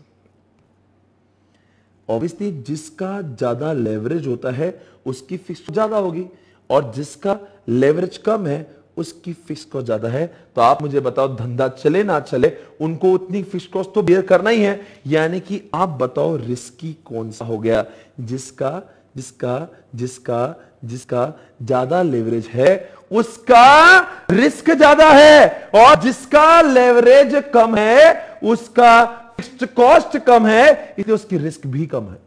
ऑब्वियसली जिसका ज्यादा लेवरेज होता है उसकी फिक्स ज्यादा होगी और जिसका लेवरेज कम है उसकी फिक्स कॉस्ट ज्यादा है तो आप मुझे बताओ धंधा चले ना चले उनको उतनी फिक्स कॉस्ट तो बेयर करना ही है यानी कि आप बताओ रिस्की कौन सा हो गया जिसका जिसका जिसका जिसका ज्यादा लेवरेज है उसका रिस्क ज्यादा है और जिसका लेवरेज कम है उसका कॉस्ट कम है इसलिए उसकी रिस्क भी कम है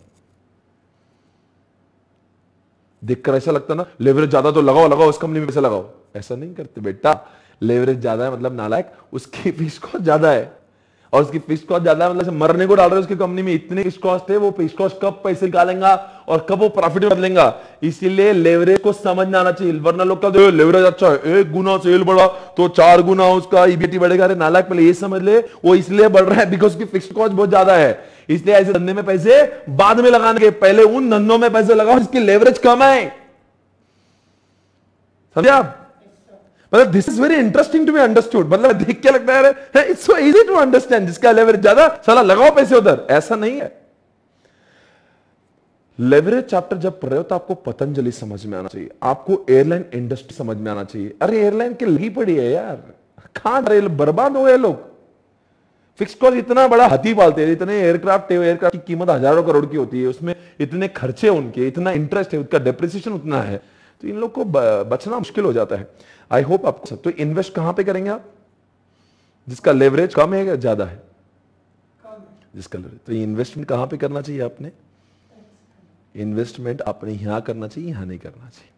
देखकर ऐसा लगता ना लेवरेज ज्यादा तो लगाओ लगाओ उस कंपनी में पैसा लगाओ ऐसा नहीं करते बेटा लेवरेज ज्यादा है मतलब नालायक उसकी फीस कॉस्ट ज्यादा है और उसकी फीस कॉस्ट ज्यादा मतलब मरने को डाल रहे उसकी कंपनी में इतनी फीस कॉस्ट है वो फीस कॉस्ट कब पैसे निकालेगा और कब वो प्रॉफिट बदलेगा इसीलिए लेवरेज को समझना आना चाहिए वरना लोग कहते लेवरेज अच्छा है एक गुना सेल बढ़ा तो चार गुना उसका ईबीटी e बढ़ेगा अरे नालायक पहले ये समझ ले वो इसलिए बढ़ रहा है बिकॉज उसकी फिक्स कॉस्ट बहुत ज्यादा है इसलिए ऐसे धंधे में पैसे बाद में लगाने के पहले उन धंधों में पैसे लगाओ जिसकी लेवरेज कम है समझा आप मतलब this is very interesting to be understood मतलब देख के लगता है it's so easy to understand जिसका लेवरेज ज्यादा साला लगाओ पैसे उधर ऐसा नहीं है लेवरेज चैप्टर जब पढ़ रहे हो तो आपको पतंजलि समझ में आना चाहिए आपको एयरलाइन इंडस्ट्री समझ में आना चाहिए अरे एयरलाइन की लगी पड़ी है यार कहां बर्बाद हो गए लोग फिक्स कॉस्ट इतना बड़ा हाथी पालते हैं इतने एयरक्राफ्ट है एयरक्राफ्ट की कीमत हजारों करोड़ की होती है उसमें इतने खर्चे उनके इतना इंटरेस्ट है उसका डेप्रिसिएशन उतना है तो इन लोग को बचना मुश्किल हो जाता है आई होप आप सब तो इन्वेस्ट कहां पे करेंगे आप जिसका लेवरेज कम है या ज्यादा है जिसका लेवरेज तो इन्वेस्टमेंट कहां पे करना चाहिए आपने इन्वेस्टमेंट आपने यहां करना चाहिए यहां नहीं करना चाहिए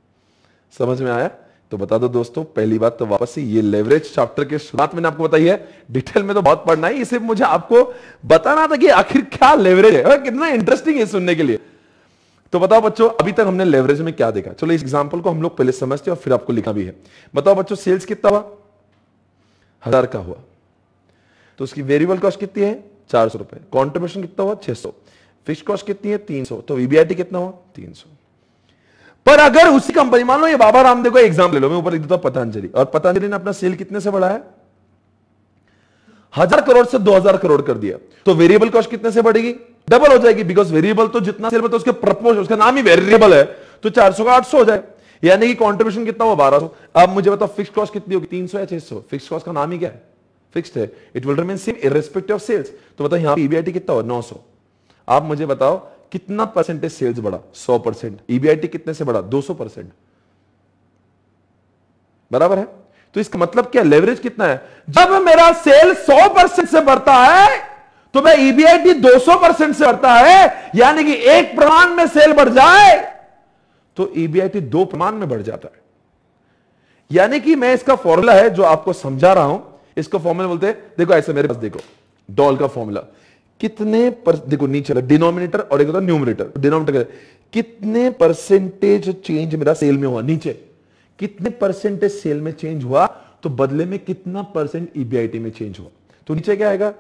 समझ में आया तो बता दो दोस्तों पहली बात तो वापस से ये लेवरेज चैप्टर के शुरुआत में आपको बताई है डिटेल में तो बहुत पढ़ना है इसे मुझे आपको बताना था कि आखिर क्या लेवरेज है और कितना इंटरेस्टिंग है सुनने के लिए तो बताओ बच्चों अभी तक हमने लेवरेज में क्या देखा चलो इस एग्जाम्पल को हम लोग पहले समझते और फिर आपको लिखा भी है बताओ बच्चों सेल्स कितना हुआ हजार का हुआ तो उसकी वेरिएबल कॉस्ट कितनी है चार सौ रुपए कॉन्ट्रीब्यूशन कितना हुआ छह सौ फिक्स कॉस्ट कितनी है तीन सौ तो वीबीआईटी कितना हुआ तीन सौ पर अगर उसी कंपनी मान लो ये बाबा रामदेव का एग्जाम ले लो मैं ऊपर लिख देता पतंजलि और पतंजलि ने अपना सेल कितने से बढ़ाया हजार करोड़ से दो हजार करोड़ कर दिया तो वेरिएबल कॉस्ट कितने से बढ़ेगी डबल हो जाएगी बिकॉज वेरिएबल तो जितना सेल तो उसके प्रपोज उसका नाम ही वेरिएबल है तो चार सौ का आठ सौ हो जाए यानी कि कॉन्ट्रीब्यूशन कितना हुआ बारह सौ अब मुझे बताओ फिक्स कॉस्ट कितनी होगी तीन सौ या छह सौ फिक्स कॉस्ट का नाम ही क्या है फिक्स्ड है it will remain same irrespective of sales तो बताओ यहां पे ईबीआईटी कितना हो नौ सौ आप मुझे बताओ कितना परसेंटेज सेल्स बढ़ा सौ परसेंट ईबीआईटी e कितने से बढ़ा दो सौ परसेंट बराबर है तो इसका मतलब क्या लेवरेज कितना है जब मेरा सेल सौ परसेंट से बढ़ता है तो मैं ईबीआईटी e दो सौ परसेंट से बढ़ता है यानी कि एक प्रमाण में सेल बढ़ जाए तो ईबीआईटी e दो प्रमाण में बढ़ जाता है यानी कि मैं इसका फॉर्मूला है जो आपको समझा रहा हूं इसको फॉर्मूला बोलते हैं देखो ऐसे मेरे पास देखो डॉल का फॉर्मूला कितने पर देखो नीचे डिनोमिनेटर और एक होता न्यूमिनेटर डिनोमिनेटर कितने परसेंटेज चेंज मेरा सेल में हुआ नीचे कितने परसेंटेज सेल में चेंज हुआ तो बदले में कितना परसेंट ईबीआईटी e में चेंज हुआ तो नीचे क्या आएगा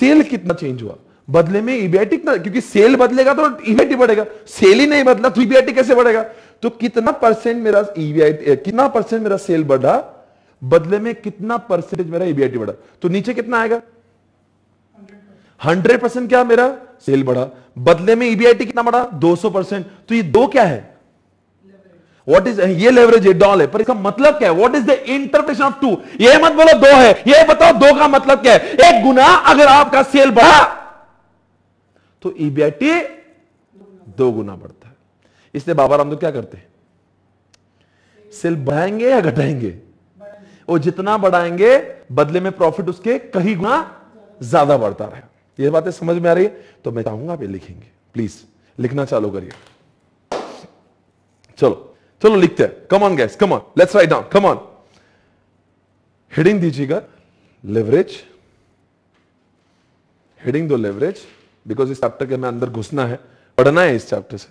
सेल कितना चेंज हुआ बदले में ईबीआईटी e कितना क्योंकि सेल बदलेगा तो ईबीआईटी e बढ़ेगा सेल ही नहीं बदला तो ईबीआईटी कैसे बढ़ेगा तो कितना परसेंट मेरा ईबीआईटी कितना परसेंट मेरा सेल बढ़ा बदले में कितना परसेंटेज मेरा ईबीआईटी बढ़ा तो नीचे कितना आएगा हंड्रेड परसेंट क्या मेरा सेल बढ़ा बदले में ईबीआईटी e कितना बढ़ा दो सौ परसेंट तो ये दो क्या है वॉट इज ये लेवरेज डॉल है पर इसका मतलब क्या है what is the interpretation of two ये मत बोलो दो है ये बताओ दो का मतलब क्या है एक गुना अगर आपका सेल बढ़ा तो ईबीआईटी e दो गुना बढ़ता है इसलिए बाबा रामदेव क्या करते हैं सेल बढ़ाएंगे या घटाएंगे वो जितना बढ़ाएंगे बदले में प्रॉफिट उसके कहीं गुना ज्यादा बढ़ता रहेगा ये बातें समझ में आ रही है तो मैं चाहूंगा आप ये लिखेंगे प्लीज लिखना चालू करिए चलो चलो लिखते हैं come on guys come on let's write down come on heading दीजिएगा लेवरेज हेडिंग दो लेवरेज बिकॉज इस चैप्टर के हमें अंदर घुसना है पढ़ना है इस चैप्टर से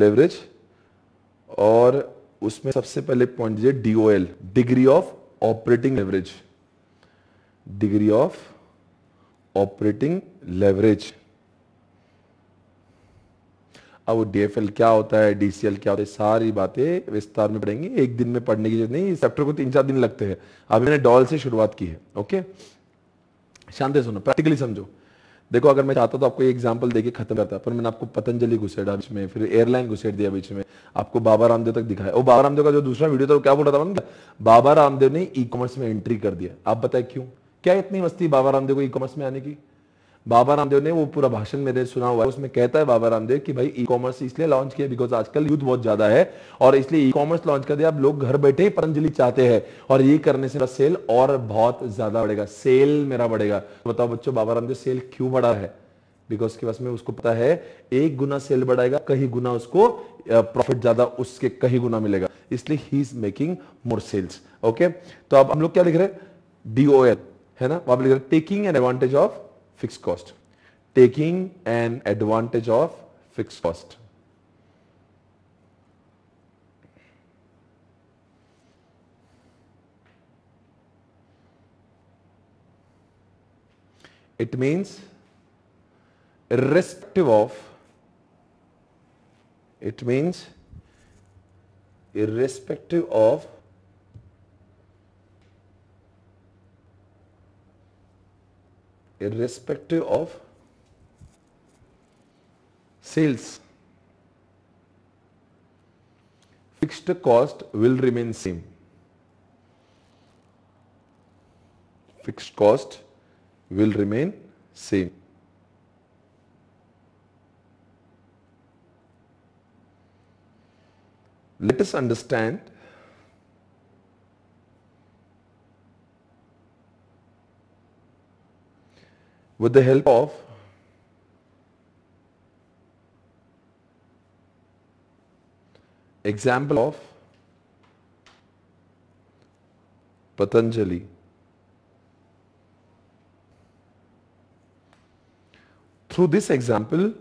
लेवरेज और उसमें सबसे पहले पॉइंट दीजिए DOL degree of operating leverage degree of operating leverage अब डीएफएल क्या होता है डीसीएल क्या होता है सारी बातें विस्तार में पढ़ेंगे एक दिन में पढ़ने की जरूरत नहीं इस चैप्टर को तीन चार दिन लगते हैं अभी मैंने डॉल से शुरुआत की है ओके शांति सुनो प्रैक्टिकली समझो देखो अगर मैं चाहता तो आपको ये एग्जाम्पल देके खत्म करता पर मैंने आपको पतंजलि घुसेड़ा बीच में फिर एयरलाइन घुसेड़ दिया बीच में आपको बाबा रामदेव तक दिखाया वो बाबा रामदेव का जो दूसरा वीडियो था वो क्या बोल रहा था बाबा रामदेव ने ई कॉमर्स में एंट्री कर दिया आप बताए क्यों क्या इतनी मस्ती बाबा रामदेव को ई कॉमर्स में आने की बाबा रामदेव ने वो पूरा भाषण मेरे सुना हुआ है उसमें कहता है बाबा रामदेव कि भाई ई कॉमर्स इसलिए लॉन्च किया बिकॉज आजकल यूथ बहुत ज्यादा है और इसलिए ई कॉमर्स लॉन्च कर दिया अब लोग घर बैठे ही पतंजलि चाहते हैं और ये करने से सेल और बहुत ज्यादा बढ़ेगा सेल मेरा बढ़ेगा बताओ बच्चों बाबा रामदेव सेल क्यों बढ़ा है बिकॉज के पास में उसको पता है एक गुना सेल बढ़ाएगा कहीं गुना उसको प्रॉफिट ज्यादा उसके कहीं गुना मिलेगा इसलिए ही is making more sales okay तो अब हम लोग क्या लिख रहे हैं एल है ना आप लिख रहे taking an advantage of fixed cost. Taking an advantage of fixed cost. It means irrespective of it means irrespective of irrespective of sales. Fixed cost will remain same. Fixed cost will remain same. Let us understand with the help of example of Patanjali through this example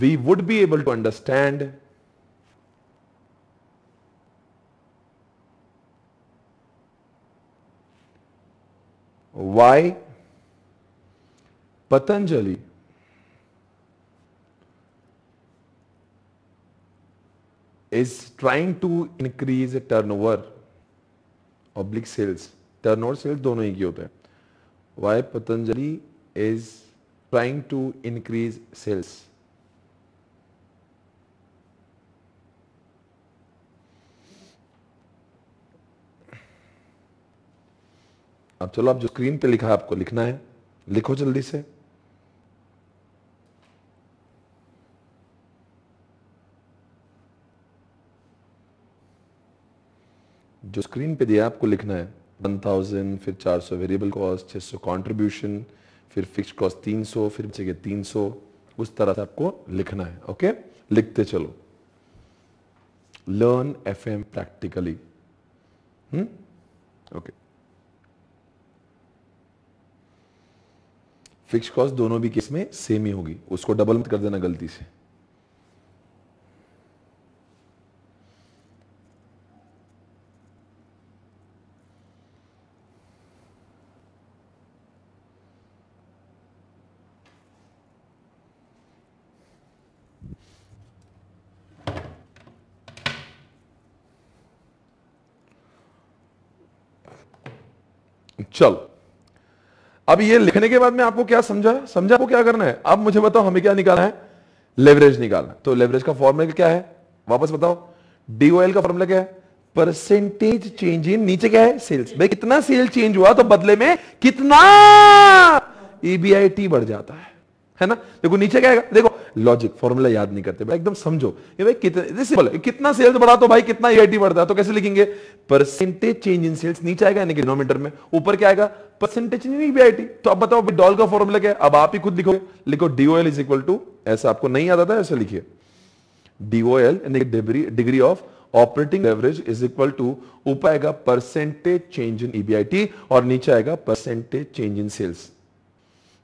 we would be able to understand why Patanjali is trying to increase turnover oblique sales turnover sales दोनों ही की होते हैं why Patanjali is trying to increase sales अब चलो आप जो screen पे लिखा है आपको लिखना है लिखो जल्दी से जो स्क्रीन पे दिया आपको लिखना है 1000 फिर चार सौ वेरिएबल कॉस्ट छह सौ कॉन्ट्रीब्यूशन फिर फिक्स कॉस्ट तीन सौ फिर तीन सौ उस तरह से आपको लिखना है ओके लिखते चलो learn F M practically okay fix cost दोनों भी केस में सेम ही होगी उसको डबल मत कर देना गलती से चलो अब ये लिखने के बाद में आपको क्या समझा समझा आपको क्या करना है अब मुझे बताओ हमें क्या निकालना है लेवरेज निकालना तो लेवरेज का फॉर्मूला क्या है वापस बताओ डीओएल का फॉर्मूला क्या है परसेंटेज चेंज इन नीचे क्या है सेल्स भाई कितना सेल चेंज हुआ तो बदले में कितना ईबीआईटी e बढ़ जाता है है ना देखो नीचे क्या है देखो लॉजिक फॉर्मूला याद नहीं करते एकदम समझो ये भाई कितने कितना सेल्स बढ़ा तो भाई कितना ईआईटी बढ़ता है तो कैसे लिखेंगे परसेंटेज चेंज इन सेल्स नीचे आएगा यानी कि डिनोमीटर में ऊपर क्या आएगा परसेंटेज नहीं ईआईटी तो अब बताओ अभी डॉल का फॉर्मूला क्या है अब आप ही खुद लिखोगे लिखो डीओएल इज इक्वल टू ऐसा आपको नहीं आता था ऐसे लिखिए डीओएल यानी degree of operating average is equal to ऊपर आएगा परसेंटेज चेंज इन ईबीआईटी और नीचे आएगा परसेंटेज चेंज इन सेल्स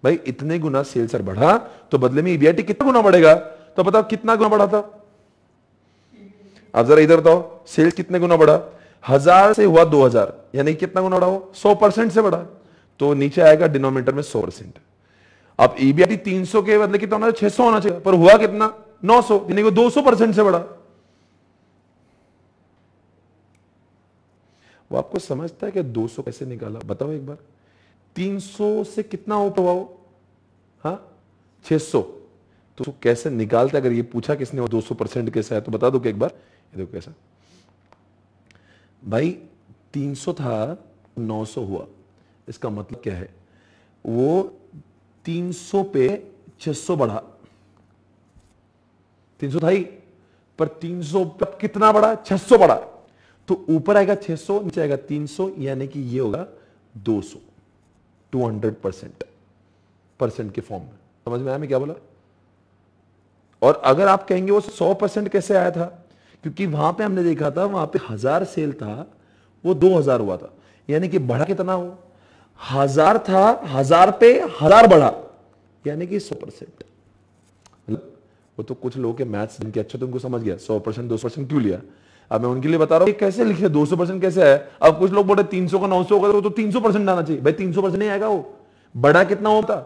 भाई इतने गुना सेल्स सर बढ़ा तो बदले में ईबीआईटी e कितना गुना बढ़ेगा तो बताओ कितना गुना बढ़ा था अब जरा इधर बताओ सेल्स कितने गुना बढ़ा हजार से हुआ दो हजार यानी कितना गुना बढ़ा हो सौ परसेंट से बढ़ा तो नीचे आएगा डिनोमीटर में सौ परसेंट अब ईबीआईटी e तीन सौ के बदले कितना होना छह सौ होना चाहिए पर हुआ कितना नौ सौ यानी कि दो सौ परसेंट से बढ़ा वो आपको समझता है कि 200 कैसे निकाला बताओ एक बार 300 से कितना हो हा हाँ 600 तो कैसे निकालते अगर ये पूछा किसने दो सौ परसेंट कैसा है तो बता दो एक बार ये देखो कैसा भाई 300 था 900 हुआ इसका मतलब क्या है वो 300 पे 600 बढ़ा 300 था ही पर 300 पे कितना बढ़ा 600 बढ़ा तो ऊपर आएगा 600 नीचे आएगा 300 यानी कि ये होगा 200 टू हंड्रेड परसेंट परसेंट के फॉर्म में समझ में आया मैं क्या बोला और अगर आप कहेंगे वो सौ परसेंट कैसे आया था क्योंकि वहां पे हमने देखा था वहां पे हजार सेल था वो दो हजार हुआ था यानी कि बढ़ा कितना हो हजार था हजार पे हजार बढ़ा यानी कि सौ परसेंट मतलब वो तो कुछ लोगों के मैथ्स जिनके अच्छे तो उनको समझ गया सौ परसेंट दो परसेंट क्यों लिया अब मैं उनके लिए बता रहा हूँ कैसे लिखे दो सौ परसेंट कैसे है अब कुछ लोग बोले तीन सौ का नौ सौ होगा तो तीन सौ परसेंट आना चाहिए भाई तीन सौ परसेंट नहीं आएगा वो बड़ा कितना होता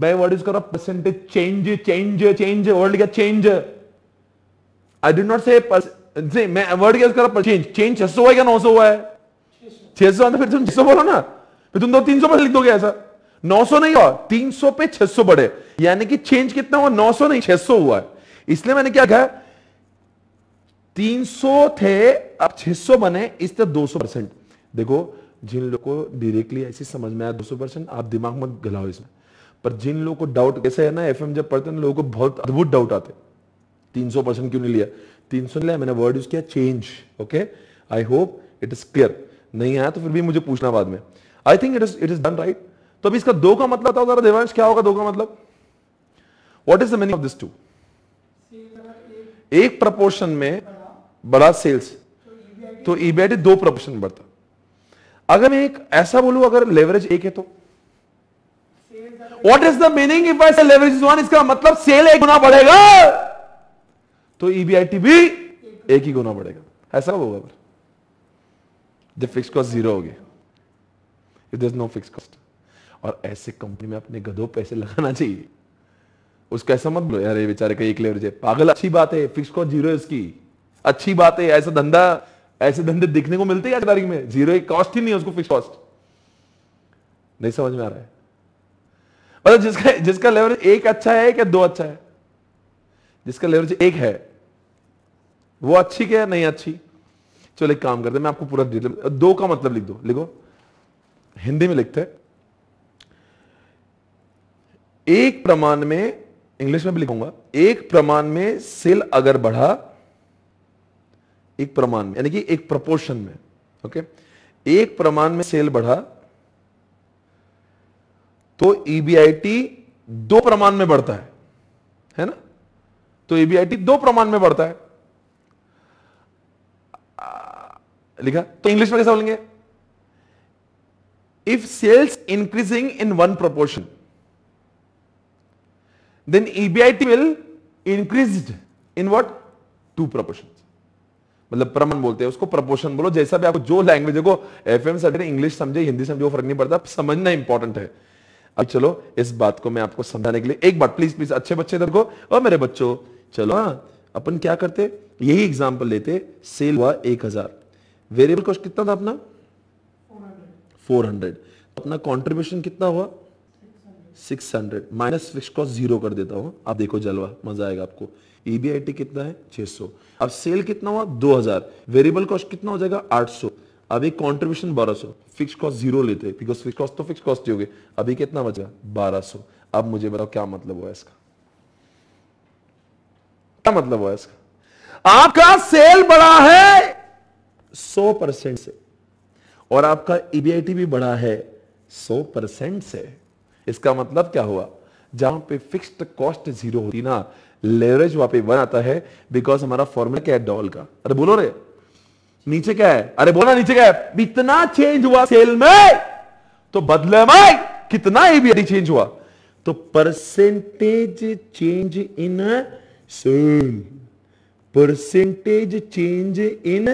भाई वर्ड यूज करो percentage change change change word क्या change I did not say मैं वर्ड क्या करो चेंज चेंज छह सौ हुआ है नौ सौ हुआ है छह सौ फिर तुम छह बोलो ना फिर तुम दो तो तीन सौ लिख दोगे ऐसा 900 नहीं हुआ 300 पे 600 बढ़े यानी कि चेंज कितना हुआ 900 नहीं 600 हुआ है इसलिए मैंने क्या कहा 300 थे अब 600 बने इससे 200 परसेंट देखो जिन लोगों को डायरेक्टली ऐसी समझ में आया 200 परसेंट आप दिमाग मत गलाओ इसमें पर जिन लोगों को डाउट कैसे है ना एफ जब पढ़ते हैं लोगों को बहुत अद्भुत डाउट आते तीन सौ परसेंट क्यों नहीं लिया तीन सौ लिया मैंने वर्ड यूज किया change okay I hope it is clear नहीं आया तो फिर भी मुझे पूछना बाद में I think it is it is done right तो अभी इसका दो का मतलब था जरा देवांश क्या होगा दो का मतलब what is the meaning of this two एक प्रपोर्शन में बड़ा सेल्स तो ईबीआईटी e दो प्रोपोर्शन बढ़ता अगर मैं एक ऐसा बोलू अगर लेवरेज एक है तो what is the meaning if I leverage is one इसका मतलब सेल एक गुना बढ़ेगा तो ईबीआईटी e भी एक ही गुना बढ़ेगा ऐसा होगा फिर जब फिक्स कॉस्ट जीरो होगी if though no fix cost और ऐसे कंपनी में अपने गधो पैसे लगाना चाहिए उसको ऐसा मत बोलो यार ये बेचारे का एक लेवरेज है पागल अच्छी बात है फिक्स कॉस्ट जीरो है इसकी अच्छी बात है ऐसा धंधा ऐसे धंधे दिखने को मिलते हैं तारीख में जीरो एक कॉस्ट ही नहीं है उसको फिक्स कॉस्ट नहीं समझ में आ रहा है मतलब जिसका जिसका लेवरेज एक अच्छा है क्या दो अच्छा है जिसका लेवरेज एक है वो अच्छी क्या नहीं अच्छी चलो एक काम करते मैं आपको पूरा दो का मतलब लिख दो लिखो हिंदी में लिखते एक प्रमाण में इंग्लिश में भी लिखूंगा एक प्रमाण में सेल अगर बढ़ा एक प्रमाण में यानी कि एक प्रपोर्शन में ओके एक प्रमाण में सेल बढ़ा तो ईबीआईटी e दो प्रमाण में बढ़ता है है ना तो ईबीआईटी e दो प्रमाण में बढ़ता है लिखा तो इंग्लिश में कैसा बोलेंगे if sales increasing in one proportion then EBIT will increase in what two proportion मतलब प्रमन बोलते हैं उसको प्रपोशन बोलो जैसा भी आपको जो लैंग्वेज को एफ एम इंग्लिश समझे हिंदी समझे वो फर्क नहीं पड़ता समझना इंपॉर्टेंट है अब चलो इस बात को मैं आपको समझाने के लिए एक बार प्लीज प्लीज अच्छे बच्चे इधर को और मेरे बच्चों चलो हाँ अपन क्या करते यही एग्जाम्पल लेते सेल हुआ एक हजार वेरिएबल कॉस्ट कितना था अपना फोर हंड्रेड अपना कॉन्ट्रीब्यूशन कितना हुआ six hundred minus fix cost zero कर देता हूं आप देखो जलवा मजा आएगा आपको ईबीआईटी e कितना है 600 अब सेल कितना हुआ 2000 वेरिएबल कॉस्ट कितना हो जाएगा 800 अभी कंट्रीब्यूशन 1200 फिक्स कॉस्ट जीरो लेते हैं बिकॉज फिक्स कॉस्ट तो फिक्स कॉस्ट ही हो गए अभी कितना बचा 1200 अब मुझे बताओ क्या मतलब हुआ इसका क्या मतलब हुआ इसका आपका सेल बढ़ा है 100 परसेंट से और आपका ईबीआईटी e भी बढ़ा है 100 परसेंट से इसका मतलब क्या हुआ जहां पे फिक्स्ड कॉस्ट जीरो होती ना लेवरेज वहां पे वन आता है बिकॉज हमारा फॉर्मूला क्या है डॉल का अरे बोलो रे नीचे क्या है अरे बोला नीचे क्या है इतना चेंज हुआ सेल में तो बदले में कितना एबीआईडी चेंज हुआ तो percentage change in sale percentage change in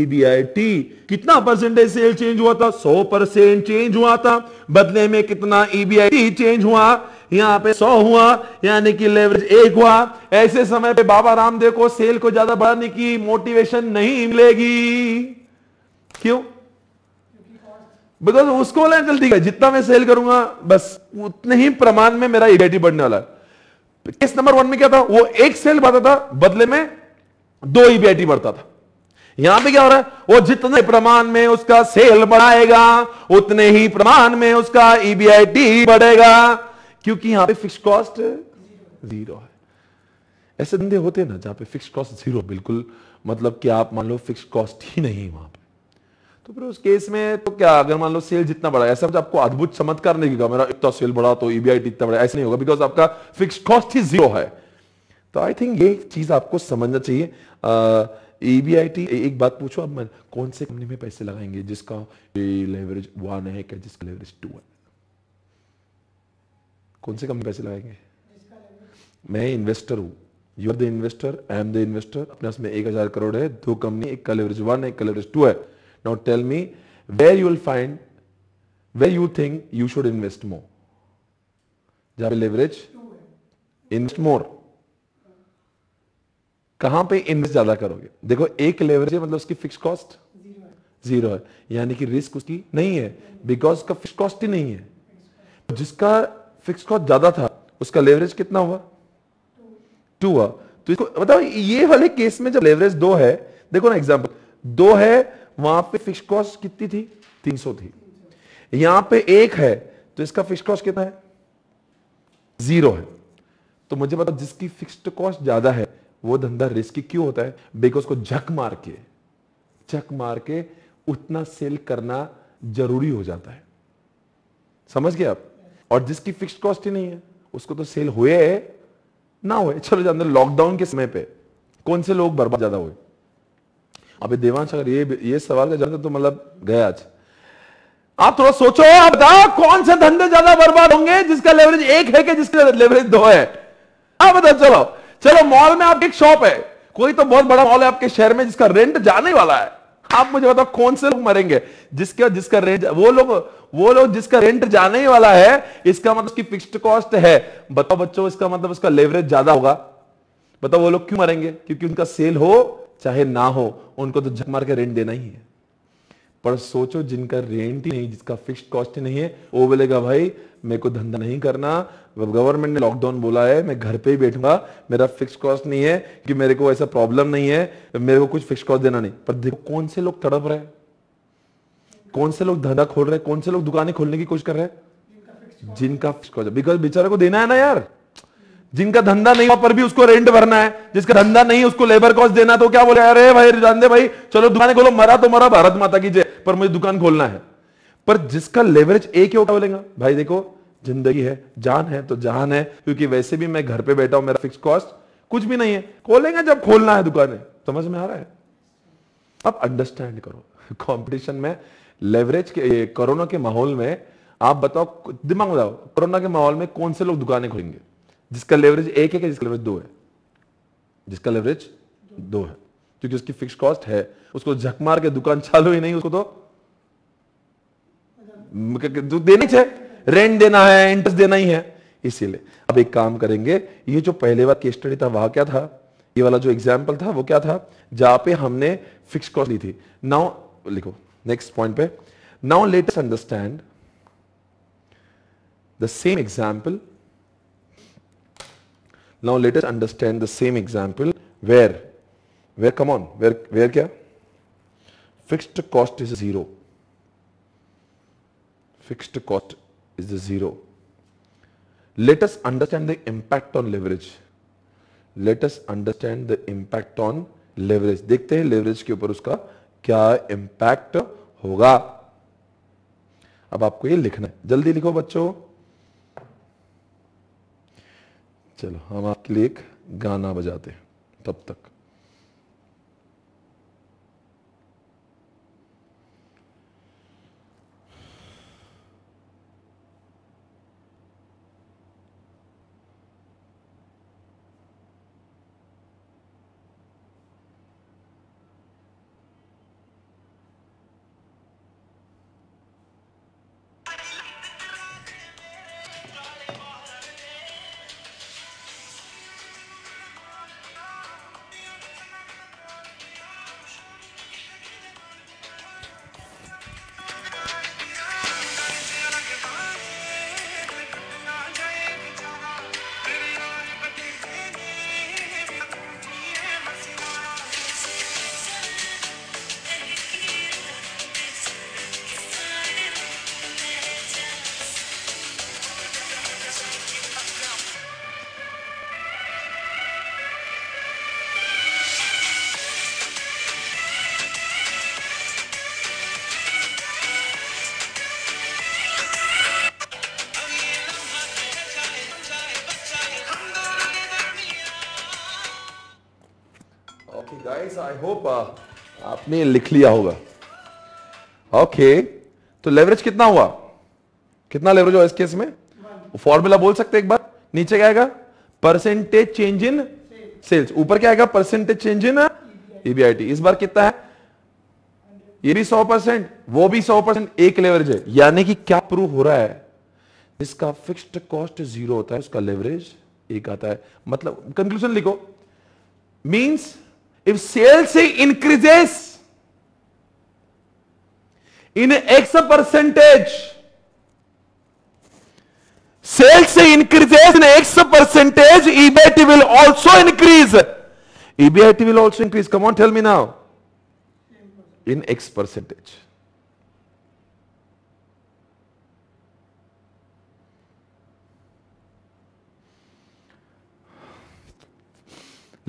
EBIT कितना परसेंटेज सेल चेंज हुआ था 100 परसेंट चेंज हुआ था बदले में कितना ईबीआईटी चेंज हुआ यहाँ पे सौ हुआ यानी कि लेवरेज एक हुआ ऐसे समय पे बाबा रामदेव को सेल को ज्यादा बढ़ाने की मोटिवेशन नहीं मिलेगी क्यों बिकॉज उसको बोला अंकल ठीक है जितना मैं सेल करूंगा बस उतने ही प्रमाण में मेरा इबेटी बढ़ने वाला है केस नंबर वन में क्या था वो एक सेल बढ़ता था बदले में दो ईबीआईटी e बढ़ता था यहां पे क्या हो रहा है वो जितने प्रमाण में उसका सेल बढ़ाएगा उतने ही प्रमाण में उसका ईबीआईटी e बढ़ेगा क्योंकि यहां पे फिक्स कॉस्ट जीरो है ऐसे धंधे होते हैं ना जहां पे फिक्स कॉस्ट जीरो बिल्कुल मतलब कि आप मान लो फिक्स कॉस्ट ही नहीं वहां पे तो फिर उस केस में तो क्या अगर मान लो सेल जितना बड़ा ऐसा मुझे आपको अद्भुत चमत्कार नहीं दिखेगा मेरा इतना सेल बड़ा तो ईबीआईटी e इतना बड़ा ऐसा नहीं होगा बिकॉज आपका फिक्स कॉस्ट ही जीरो है तो आई थिंक ये चीज आपको समझना चाहिए ईबीआईटी e एक बात पूछो अब कौन से कंपनी में पैसे लगाएंगे जिसका लेवरेज वन है क्या जिसका लेवरेज टू है कौन से कंपनी पैसे लगाएंगे मैं इन्वेस्टर हूँ you are the investor I am the investor अपने उसमें एक हजार करोड़ है दो कंपनी एक का लेवरेज वन एक का लेवरेज टू है not tell me where you will find where you think you should invest more जहां पे लेवरेज इन्वेस्ट मोर कहां पे इन्वेस्ट ज्यादा करोगे देखो एक लेवरेज है मतलब उसकी फिक्स कॉस्ट जीरो है यानी कि रिस्क उसकी नहीं है बिकॉज उसका फिक्स कॉस्ट ही नहीं है जिसका फिक्स कॉस्ट ज्यादा था उसका लेवरेज कितना हुआ टू हुआ तो इसको बताओ ये वाले केस में जब लेवरेज दो है देखो ना एग्जाम्पल दो है वहां पे फिक्स कॉस्ट कितनी थी तीन सौ थी यहां पे एक है तो इसका फिक्स कॉस्ट कितना है जीरो है तो मुझे बताओ जिसकी फिक्स्ड कॉस्ट ज्यादा है वो धंधा रिस्की क्यों होता है बिकॉज को झक मार के झक मार के उतना सेल करना जरूरी हो जाता है समझ गए आप और जिसकी फिक्स्ड कॉस्ट ही नहीं है उसको तो सेल हुए ना हुए चलो जानते लॉकडाउन के समय पे कौन से लोग बर्बाद ज्यादा हुए अभी देवांश अगर ये ये सवाल का जानते तो मतलब गया आज आप थोड़ा सोचो आप बताओ कौन से धंधे ज्यादा बर्बाद होंगे जिसका लेवरेज एक है कि जिसका लेवरेज दो है आप बताओ चलो चलो मॉल में आपकी एक शॉप है कोई तो बहुत बड़ा मॉल है आपके शहर में जिसका रेंट जाने वाला है आप मुझे बताओ कौन से लोग मरेंगे जिसके जिसका रेंट वो लोग वो लोग जिसका रेंट जाने ही वाला है इसका मतलब उसकी फिक्स्ड कॉस्ट है बताओ बच्चों इसका मतलब उसका लेवरेज ज्यादा होगा बताओ वो लोग क्यों मरेंगे क्योंकि उनका सेल हो चाहे ना हो उनको तो झक मार के रेंट देना ही है पर सोचो जिनका रेंट ही नहीं जिसका फिक्स्ड कॉस्ट ही नहीं है वो बोलेगा भाई मेरे को धंधा नहीं करना गवर्नमेंट ने लॉकडाउन बोला है मैं घर पे ही बैठूंगा मेरा फिक्स कॉस्ट नहीं है कि मेरे को ऐसा प्रॉब्लम नहीं है मेरे को कुछ फिक्स कॉस्ट देना नहीं पर देखो कौन से लोग तड़प रहे कौन से लोग धंधा खोल रहे कौन से लोग दुकानें खोलने की कोशिश कर रहे हैं जिनका फिक्स कॉस्ट बिकॉज बेचारे को देना है ना यार जिनका धंधा नहीं पर भी उसको रेंट भरना है जिसका धंधा नहीं उसको लेबर कॉस्ट देना तो क्या बोले अरे भाई जान दे भाई चलो दुकानें खोलो मरा तो मरा भारत माता की जय पर मुझे दुकान खोलना है पर जिसका लेवरेज एक ही होगा बोलेगा भाई देखो जिंदगी है जान है तो जान है क्योंकि वैसे भी मैं घर पे बैठा हूं मेरा फिक्स कॉस्ट कुछ भी नहीं है खोलेंगे जब खोलना है दुकानें समझ में आ रहा है अब अंडरस्टैंड करो कंपटीशन <laughs> में लेवरेज के कोरोना के माहौल में आप बताओ दिमाग बताओ कोरोना के माहौल में कौन से लोग दुकानें खोलेंगे जिसका लेवरेज एक है जिसका लेवरेज दो है जिसका लेवरेज दो है क्योंकि उसकी फिक्स कॉस्ट है उसको झकमार के दुकान चालू ही नहीं उसको तो, अच्छा। तो देनी चाहिए रेंट देना है इंटरेस्ट देना ही है इसीलिए अब एक काम करेंगे ये जो पहले बार की स्टडी था वहां क्या था ये वाला जो एग्जाम्पल था वो क्या था जहां पे हमने फिक्स कॉस्ट दी थी नाउ लिखो नेक्स्ट पॉइंट पे now let's understand the same example now let's understand the same example where where come on where where क्या fixed cost is zero fixed cost is the zero. Let us understand the impact on leverage. Let us understand the impact on leverage. देखते हैं leverage के ऊपर उसका क्या impact होगा अब आपको ये लिखना है जल्दी लिखो बच्चों चलो हम आपके लिए एक गाना बजाते हैं तब तक आई होप uh, आपने लिख लिया होगा ओके okay, तो लेवरेज कितना हुआ कितना लेवरेज हुआ इस केस में फॉर्मूला बोल सकते एक बार नीचे क्या आएगा परसेंटेज चेंज इन सेल्स ऊपर क्या आएगा परसेंटेज चेंज इन ईबीआईटी इस बार कितना है ये भी सौ परसेंट वो भी सौ परसेंट एक लेवरेज है यानी कि क्या प्रूव हो रहा है जिसका फिक्स्ड कॉस्ट जीरो होता है उसका लेवरेज एक आता है मतलब कंक्लूजन लिखो means if sales increases in x percentage sales increases in x percentage ebit will also increase ebit will also increase come on tell me now in x percentage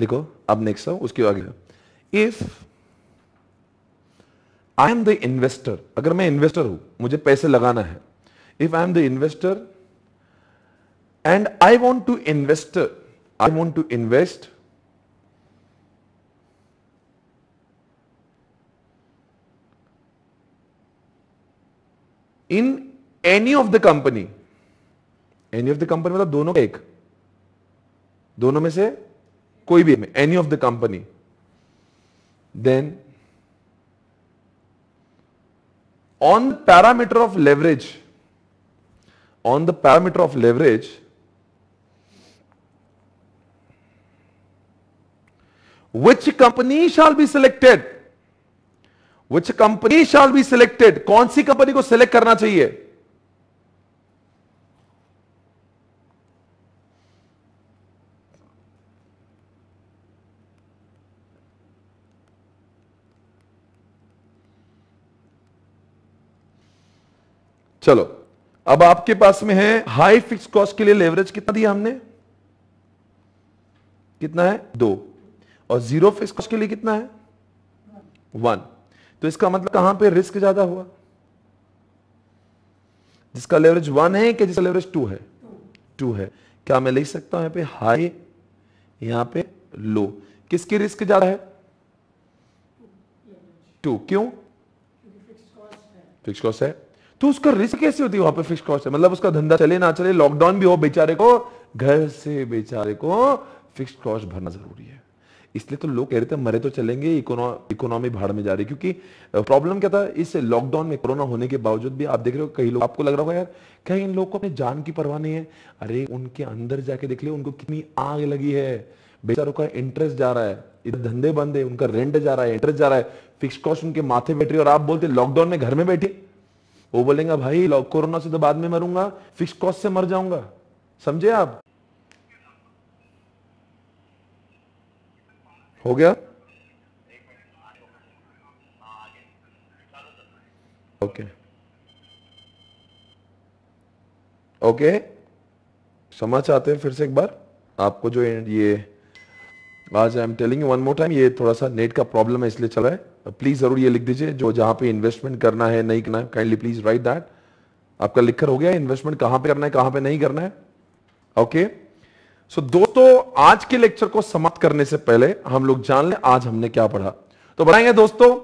लिखो अब नेक्स्ट उसके आगे if I am the investor अगर मैं investor हूं मुझे पैसे लगाना है if I am the investor and I want to invest I want to invest in any of the company any of the company मतलब दोनों एक दोनों में से कोई भी any of the company then on the parameter of leverage on the parameter of leverage which company shall be selected which company shall be selected कौन सी कंपनी को सिलेक्ट करना चाहिए चलो अब आपके पास में है हाई फिक्स कॉस्ट के लिए लेवरेज कितना दिया हमने कितना है दो और जीरो फिक्स कॉस्ट के लिए कितना है वन तो इसका मतलब कहां पे रिस्क ज्यादा हुआ जिसका लेवरेज वन है कि जिसका लेवरेज टू है टू है क्या मैं लिख सकता हूं यहां पे हाई यहां पे लो किसकी रिस्क ज्यादा है टू क्यों फिक्स कॉस्ट है तो उसका रिस्क कैसे होती है वहां पर फिक्स कॉस्ट है मतलब उसका धंधा चले ना चले लॉकडाउन भी हो बेचारे को घर से बेचारे को फिक्स कॉस्ट भरना जरूरी है इसलिए तो लोग कह रहे थे मरे तो चलेंगे इकोनॉमी भाड़ में जा रही क्योंकि प्रॉब्लम क्या था इस लॉकडाउन में कोरोना होने के बावजूद भी आप देख रहे हो कई लोग आपको लग रहा होगा यार कहीं इन लोगों को अपने जान की परवाह नहीं है अरे उनके अंदर जाके देख लिया उनको कितनी आग लगी है बेचारों का इंटरेस्ट जा रहा है इधर धंधे बंद है उनका रेंट जा रहा है इंटरेस्ट जा रहा है फिक्स कॉस्ट उनके माथे बैठ रही है और आप बोलते लॉकडाउन में घर में बैठे वो बोलेंगे भाई कोरोना से तो बाद में मरूंगा फिक्स कॉस्ट से मर जाऊंगा समझे आप हो गया ओके ओके समझ चाहते हैं फिर से एक बार आपको जो ये आज I am telling one more time ये थोड़ा सा नेट का प्रॉब्लम है इसलिए चल रहा है प्लीज़ ज़रूर ये लिख दीजिए जो जहां पे इन्वेस्टमेंट करना है नहीं करना है काइंडली प्लीज़ राइट दैट आपका लिखकर हो गया इन्वेस्टमेंट कहां पे करना है कहां पे नहीं करना है ओके okay? सो so, दोस्तों आज के लेक्चर को समाप्त करने से पहले हम लोग जान लें आज हमने क्या पढ़ा तो बताएंगे दोस्तों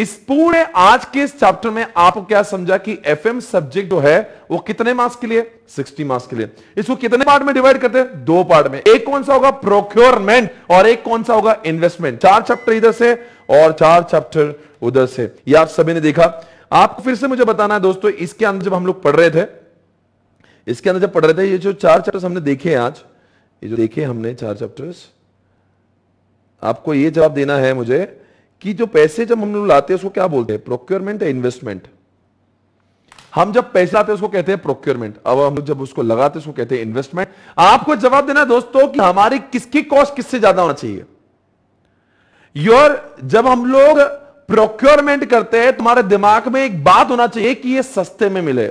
इस पूरे आज के इस चैप्टर में आपको क्या समझा कि एफ सब्जेक्ट जो है वो कितने मार्क्स के लिए 60 मार्क्स के लिए इसको कितने पार्ट में डिवाइड करते हैं दो पार्ट में एक कौन सा होगा प्रोक्योरमेंट और एक कौन सा होगा इन्वेस्टमेंट चार चैप्टर इधर से और चार चैप्टर उधर से ये आप सभी ने देखा आपको फिर से मुझे बताना है दोस्तों इसके अंदर जब हम लोग पढ़ रहे थे इसके अंदर जब पढ़ रहे थे ये जो चार चैप्टर हमने देखे आज ये जो देखे हमने चार चैप्टर्स आपको ये जवाब देना है मुझे कि जो पैसे जब हम लोग लाते हैं उसको क्या बोलते हैं प्रोक्योरमेंट या इन्वेस्टमेंट हम जब पैसे लाते हैं उसको कहते हैं प्रोक्योरमेंट अब हम लोग जब उसको लगाते हैं उसको कहते हैं इन्वेस्टमेंट आपको जवाब देना दोस्तों कि हमारी किसकी कॉस्ट किससे ज्यादा होना चाहिए योर जब हम लोग प्रोक्योरमेंट करते हैं तुम्हारे दिमाग में एक बात होना चाहिए कि ये सस्ते में मिले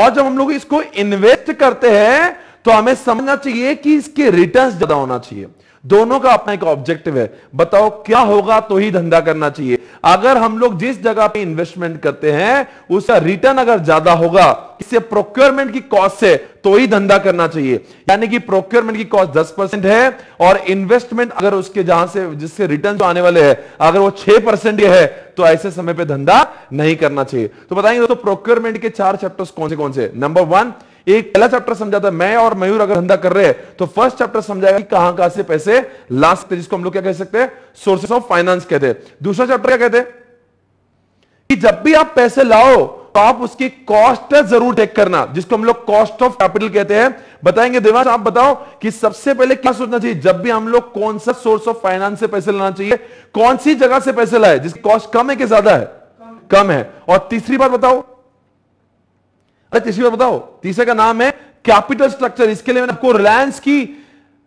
और जब हम लोग इसको इन्वेस्ट करते हैं तो हमें समझना चाहिए कि इसके रिटर्न ज्यादा होना चाहिए दोनों का अपना एक ऑब्जेक्टिव है बताओ क्या होगा तो ही धंधा करना चाहिए अगर हम लोग जिस जगह पे इन्वेस्टमेंट करते हैं उसका रिटर्न अगर ज्यादा होगा इससे प्रोक्योरमेंट की कॉस्ट से तो ही धंधा करना चाहिए यानी कि प्रोक्योरमेंट की कॉस्ट दस परसेंट है और इन्वेस्टमेंट अगर उसके जहां से जिससे रिटर्न आने वाले हैं अगर वो छह परसेंट है तो ऐसे समय पे धंधा नहीं करना चाहिए तो बताएंगे दोस्तों प्रोक्योरमेंट के चार चैप्टर्स कौन से कौन से नंबर वन एक पहला चैप्टर समझा है मैं और मयूर अगर धंधा कर रहे हैं तो फर्स्ट चैप्टर समझाएगा कि कहां कहां से पैसे ला सकते जिसको हम लोग क्या कह सकते हैं सोर्सेस ऑफ फाइनेंस कहते हैं दूसरा चैप्टर क्या कहते हैं कि जब भी आप पैसे लाओ तो आप उसकी कॉस्ट जरूर चेक करना जिसको हम लोग कॉस्ट ऑफ कैपिटल कहते हैं बताएंगे देवास आप बताओ कि सबसे पहले क्या सोचना चाहिए जब भी हम लोग कौन सा सोर्स ऑफ फाइनेंस से पैसे लाना चाहिए कौन सी जगह से पैसे लाए जिसकी कॉस्ट कम है कि ज्यादा है कम है और तीसरी बात बताओ अरे तीसरी बार बताओ तीसरे का नाम है कैपिटल स्ट्रक्चर इसके लिए मैंने आपको रिलायंस की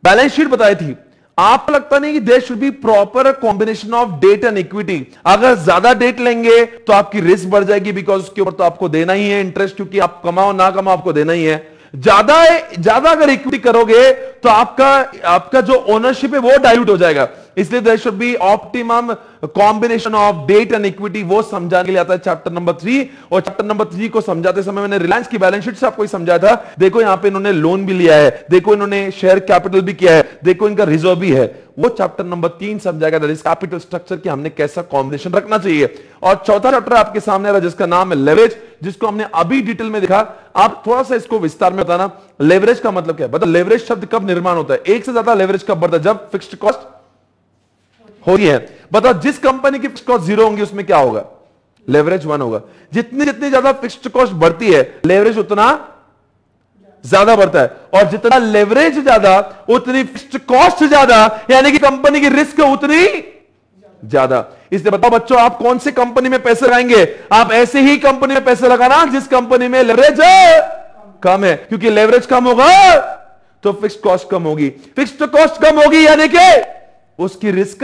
बैलेंस शीट बताई थी आपको लगता नहीं कि देश should be proper combination of debt and equity अगर ज्यादा डेट लेंगे तो आपकी रिस्क बढ़ जाएगी बिकॉज उसके ऊपर तो आपको देना ही है इंटरेस्ट क्योंकि आप कमाओ ना कमाओ आपको देना ही है ज्यादा ज्यादा अगर इक्विटी करोगे तो आपका आपका जो ओनरशिप है वो डाइल्यूट हो जाएगा इसलिए there should be optimum combination of debt and equity वो समझाने के लिए आता है चैप्टर नंबर थ्री और चैप्टर नंबर थ्री को समझाते समय मैंने रिलायंस की बैलेंस शीट से आपको समझाया था देखो यहां पे इन्होंने लोन भी लिया है देखो इन्होंने शेयर कैपिटल भी किया है देखो इनका रिजर्व भी है वो चैप्टर नंबर तीन समझाएगा दैट इज कैपिटल स्ट्रक्चर की हमने कैसा कॉम्बिनेशन रखना चाहिए और चौथा चैप्टर आपके सामने आ रहा है जिसका नाम है लेवरेज जिसको हमने अभी डिटेल में देखा आप थोड़ा सा इसको विस्तार में बताना लेवरेज का मतलब क्या है बता लेवरेज शब्द कब निर्माण होता है एक से ज्यादा लेवरेज कब बढ़ता है जब फिक्स्ड कॉस्ट रही है बताओ जिस कंपनी की फिक्स कॉस्ट जीरो होंगी उसमें क्या होगा लेवरेज वन होगा जितनी जितनी ज्यादा फिक्स्ड कॉस्ट बढ़ती है लेवरेज उतना ज्यादा बढ़ता है और जितना लेवरेज ज्यादा उतनी फिक्स्ड कॉस्ट ज्यादा यानी कि कंपनी की रिस्क उतनी ज्यादा इसलिए बताओ बच्चों आप कौन सी कंपनी में पैसे लगाएंगे आप ऐसे ही कंपनी में पैसे लगाना जिस कंपनी में लेवरेज कम है क्योंकि लेवरेज कम होगा तो फिक्स कॉस्ट कम होगी फिक्स कॉस्ट कम होगी यानी कि उसकी रिस्क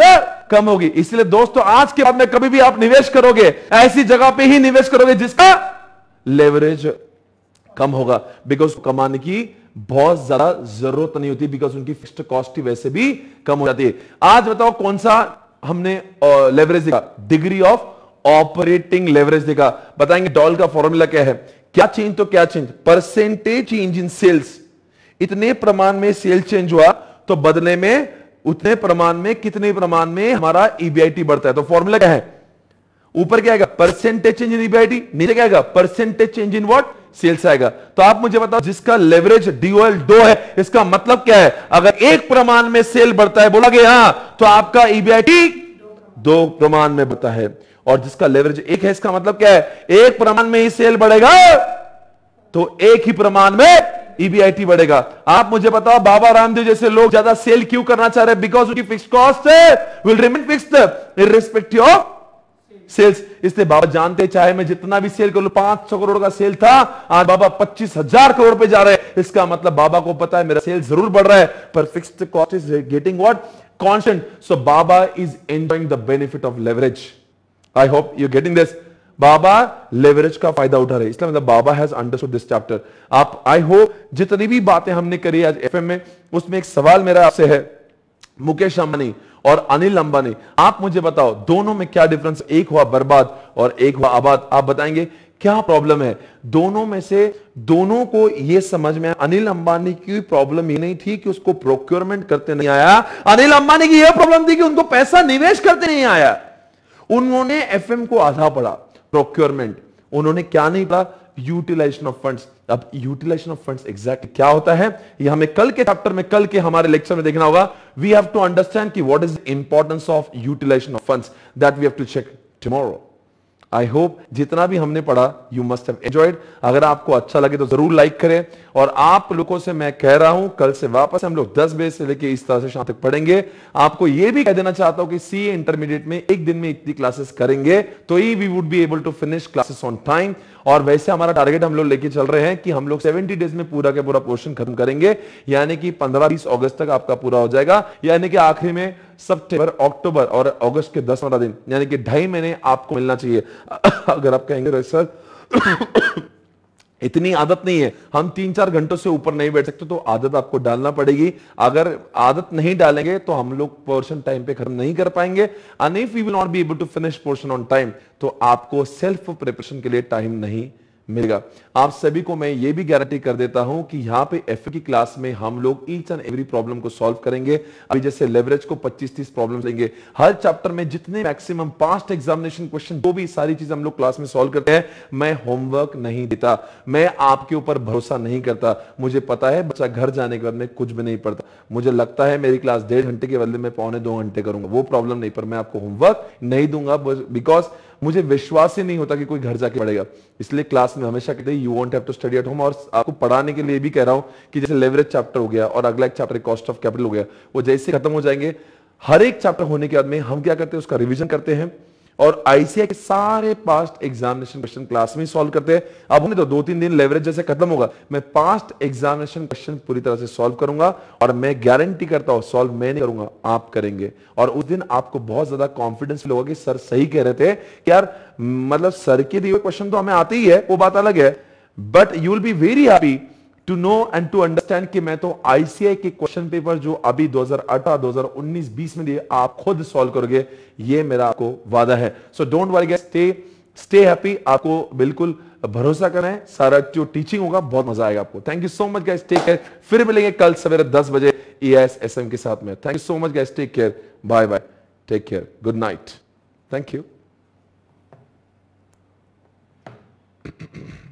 कम होगी इसलिए दोस्तों आज के बाद में कभी भी आप निवेश करोगे ऐसी जगह पे ही निवेश करोगे जिसका लेवरेज कम होगा बिकॉज कमाने की बहुत ज्यादा जरूरत नहीं होती बिकॉज उनकी फिक्स कॉस्ट वैसे भी कम हो जाती है आज बताओ कौन सा हमने लेवरेज देखा डिग्री ऑफ ऑपरेटिंग लेवरेज देखा बताएंगे डॉल का फॉर्मूला क्या है क्या चेंज तो क्या change percentage change in sales इतने प्रमाण में सेल चेंज हुआ तो बदले में उतने प्रमाण में कितने प्रमाण में हमारा ईबीआईटी e बढ़ता है तो फॉर्मूला क्या है ऊपर क्या आएगा परसेंटेज चेंज इन ईबीआईटी नीचे क्या आएगा percentage change in what sales आएगा तो आप मुझे बताओ जिसका लेवरेज डीओएल दो है इसका मतलब क्या है अगर एक प्रमाण में सेल बढ़ता है बोला गया हाँ तो आपका ईबीआईटी e दो प्रमाण में बता है और जिसका लेवरेज एक है इसका मतलब क्या है एक प्रमाण में ही सेल बढ़ेगा तो एक ही प्रमाण में ईबीआईटी e बढ़ेगा आप मुझे बताओ बाबा रामदेव जैसे लोग ज्यादा सेल क्यों करना चाह रहे हैं बिकॉज उनकी fix cost will remain in respect of sales इसलिए बाबा जानते चाहे मैं जितना भी सेल कर लू पांच सौ करोड़ का सेल था आज बाबा पच्चीस हजार करोड़ पे जा रहे हैं इसका मतलब बाबा को पता है मेरा सेल जरूर बढ़ रहा है पर fixed cost is getting what constant so Baba is enjoying the benefit of leverage I hope you getting this Baba leverage का फायदा उठा रहे इसलिए मतलब Baba has understood this chapter आप आई होप जितनी भी बातें हमने करी आज एफएम में उसमें एक सवाल मेरा आपसे है मुकेश अंबानी और अनिल अंबानी आप मुझे बताओ दोनों में क्या डिफरेंस एक हुआ बर्बाद और एक हुआ आबाद आप बताएंगे क्या प्रॉब्लम है दोनों में से दोनों को यह समझ में अनिल अंबानी की प्रॉब्लम ही नहीं थी कि उसको प्रोक्योरमेंट करते नहीं आया अनिल अंबानी की यह प्रॉब्लम थी कि उनको पैसा निवेश करते नहीं आया उन्होंने एफएम को आधा पढ़ा प्रोक्योरमेंट उन्होंने क्या नहीं पढ़ा यूटिलाइजेशन ऑफ फंड्स अब यूटिलाइजेशन ऑफ फंड्स एग्जैक्ट क्या होता है ये हमें कल के चैप्टर में कल के हमारे लेक्चर में देखना होगा वी हैव टू अंडरस्टैंड कि what is the importance of utilization of funds that we have to check tomorrow I hope जितना भी हमने पढ़ा यू मस्ट हैव एंजॉयड अगर आपको अच्छा लगे तो जरूर लाइक करें और आप लोगों से मैं कह रहा हूं कल से वापस हम लोग 10 बजे से लेके इस तरह से शाम तक पढ़ेंगे आपको यह भी कह देना चाहता हूं कि सी इंटरमीडिएट में एक दिन में इतनी क्लासेस करेंगे तो ही we would be able to finish classes on time और वैसे हमारा टारगेट हम लोग लेके चल रहे हैं कि हम लोग 70 डेज में पूरा के पूरा पोर्शन खत्म करेंगे यानी कि 15-20 अगस्त तक आपका पूरा हो जाएगा यानी कि आखिरी में सितंबर अक्टूबर और अगस्त के दस पंद्रह दिन यानी कि ढाई महीने आपको मिलना चाहिए <coughs> अगर आप कहेंगे सर <coughs> इतनी आदत नहीं है हम तीन चार घंटों से ऊपर नहीं बैठ सकते तो आदत आपको डालना पड़ेगी अगर आदत नहीं डालेंगे तो हम लोग पोर्शन टाइम पे खत्म नहीं कर पाएंगे अन if you will not be able to finish portion on time तो आपको सेल्फ प्रिपरेशन के लिए टाइम नहीं मिलेगा आप सभी को मैं ये भी गारंटी कर देता हूं कि यहां पे एफ e की क्लास में हम लोग ईच एंड एवरी प्रॉब्लम को सॉल्व करेंगे अभी जैसे लेवरेज को 25-30 प्रॉब्लम लेंगे हर चैप्टर में जितने मैक्सिमम पास्ट एग्जामिनेशन क्वेश्चन जो भी सारी चीज हम लोग क्लास में सॉल्व करते हैं मैं होमवर्क नहीं देता मैं आपके ऊपर भरोसा नहीं करता मुझे पता है बच्चा घर जाने के बाद में कुछ भी नहीं पढ़ता मुझे लगता है मेरी क्लास डेढ़ घंटे के बदले में पौने दो घंटे करूंगा वो प्रॉब्लम नहीं पर मैं आपको होमवर्क नहीं दूंगा बिकॉज मुझे विश्वास ही नहीं होता कि कोई घर जाके पढ़ेगा इसलिए क्लास में हमेशा कहते हैं you won't have to study at home और आपको पढ़ाने के लिए भी कह रहा हूं कि जैसे लेवरेज चैप्टर हो गया और अगला एक चैप्टर कॉस्ट ऑफ कैपिटल हो गया वो जैसे खत्म हो जाएंगे हर एक चैप्टर होने के बाद में हम क्या करते हैं उसका रिविजन करते हैं और आईसीआई के सारे पास्ट एग्जामिनेशन क्वेश्चन क्लास में सॉल्व करते हैं अब हमने तो दो तीन दिन लेवरेज जैसे खत्म होगा मैं पास्ट एग्जामिनेशन क्वेश्चन पूरी तरह से सॉल्व करूंगा और मैं गारंटी करता हूं सॉल्व मैं नहीं करूंगा आप करेंगे और उस दिन आपको बहुत ज्यादा कॉन्फिडेंस फील होगा कि सर सही कह रहे थे कि यार मतलब सर के दिए क्वेश्चन तो हमें आते ही है वो बात अलग है but you will be very happy to know and to understand कि मैं तो आईसीआई के क्वेश्चन पेपर जो अभी 2018, 2019, 20 में दिए आप खुद सॉल्व करोगे ये मेरा आपको वादा है so don't worry get stay stay happy आपको बिल्कुल भरोसा करना है सारा जो टीचिंग होगा बहुत मजा आएगा आपको thank you so much guys take care फिर मिलेंगे कल सवेरे दस बजे ई एस एस एम के साथ में thank you so much guys take care bye bye take care good night thank you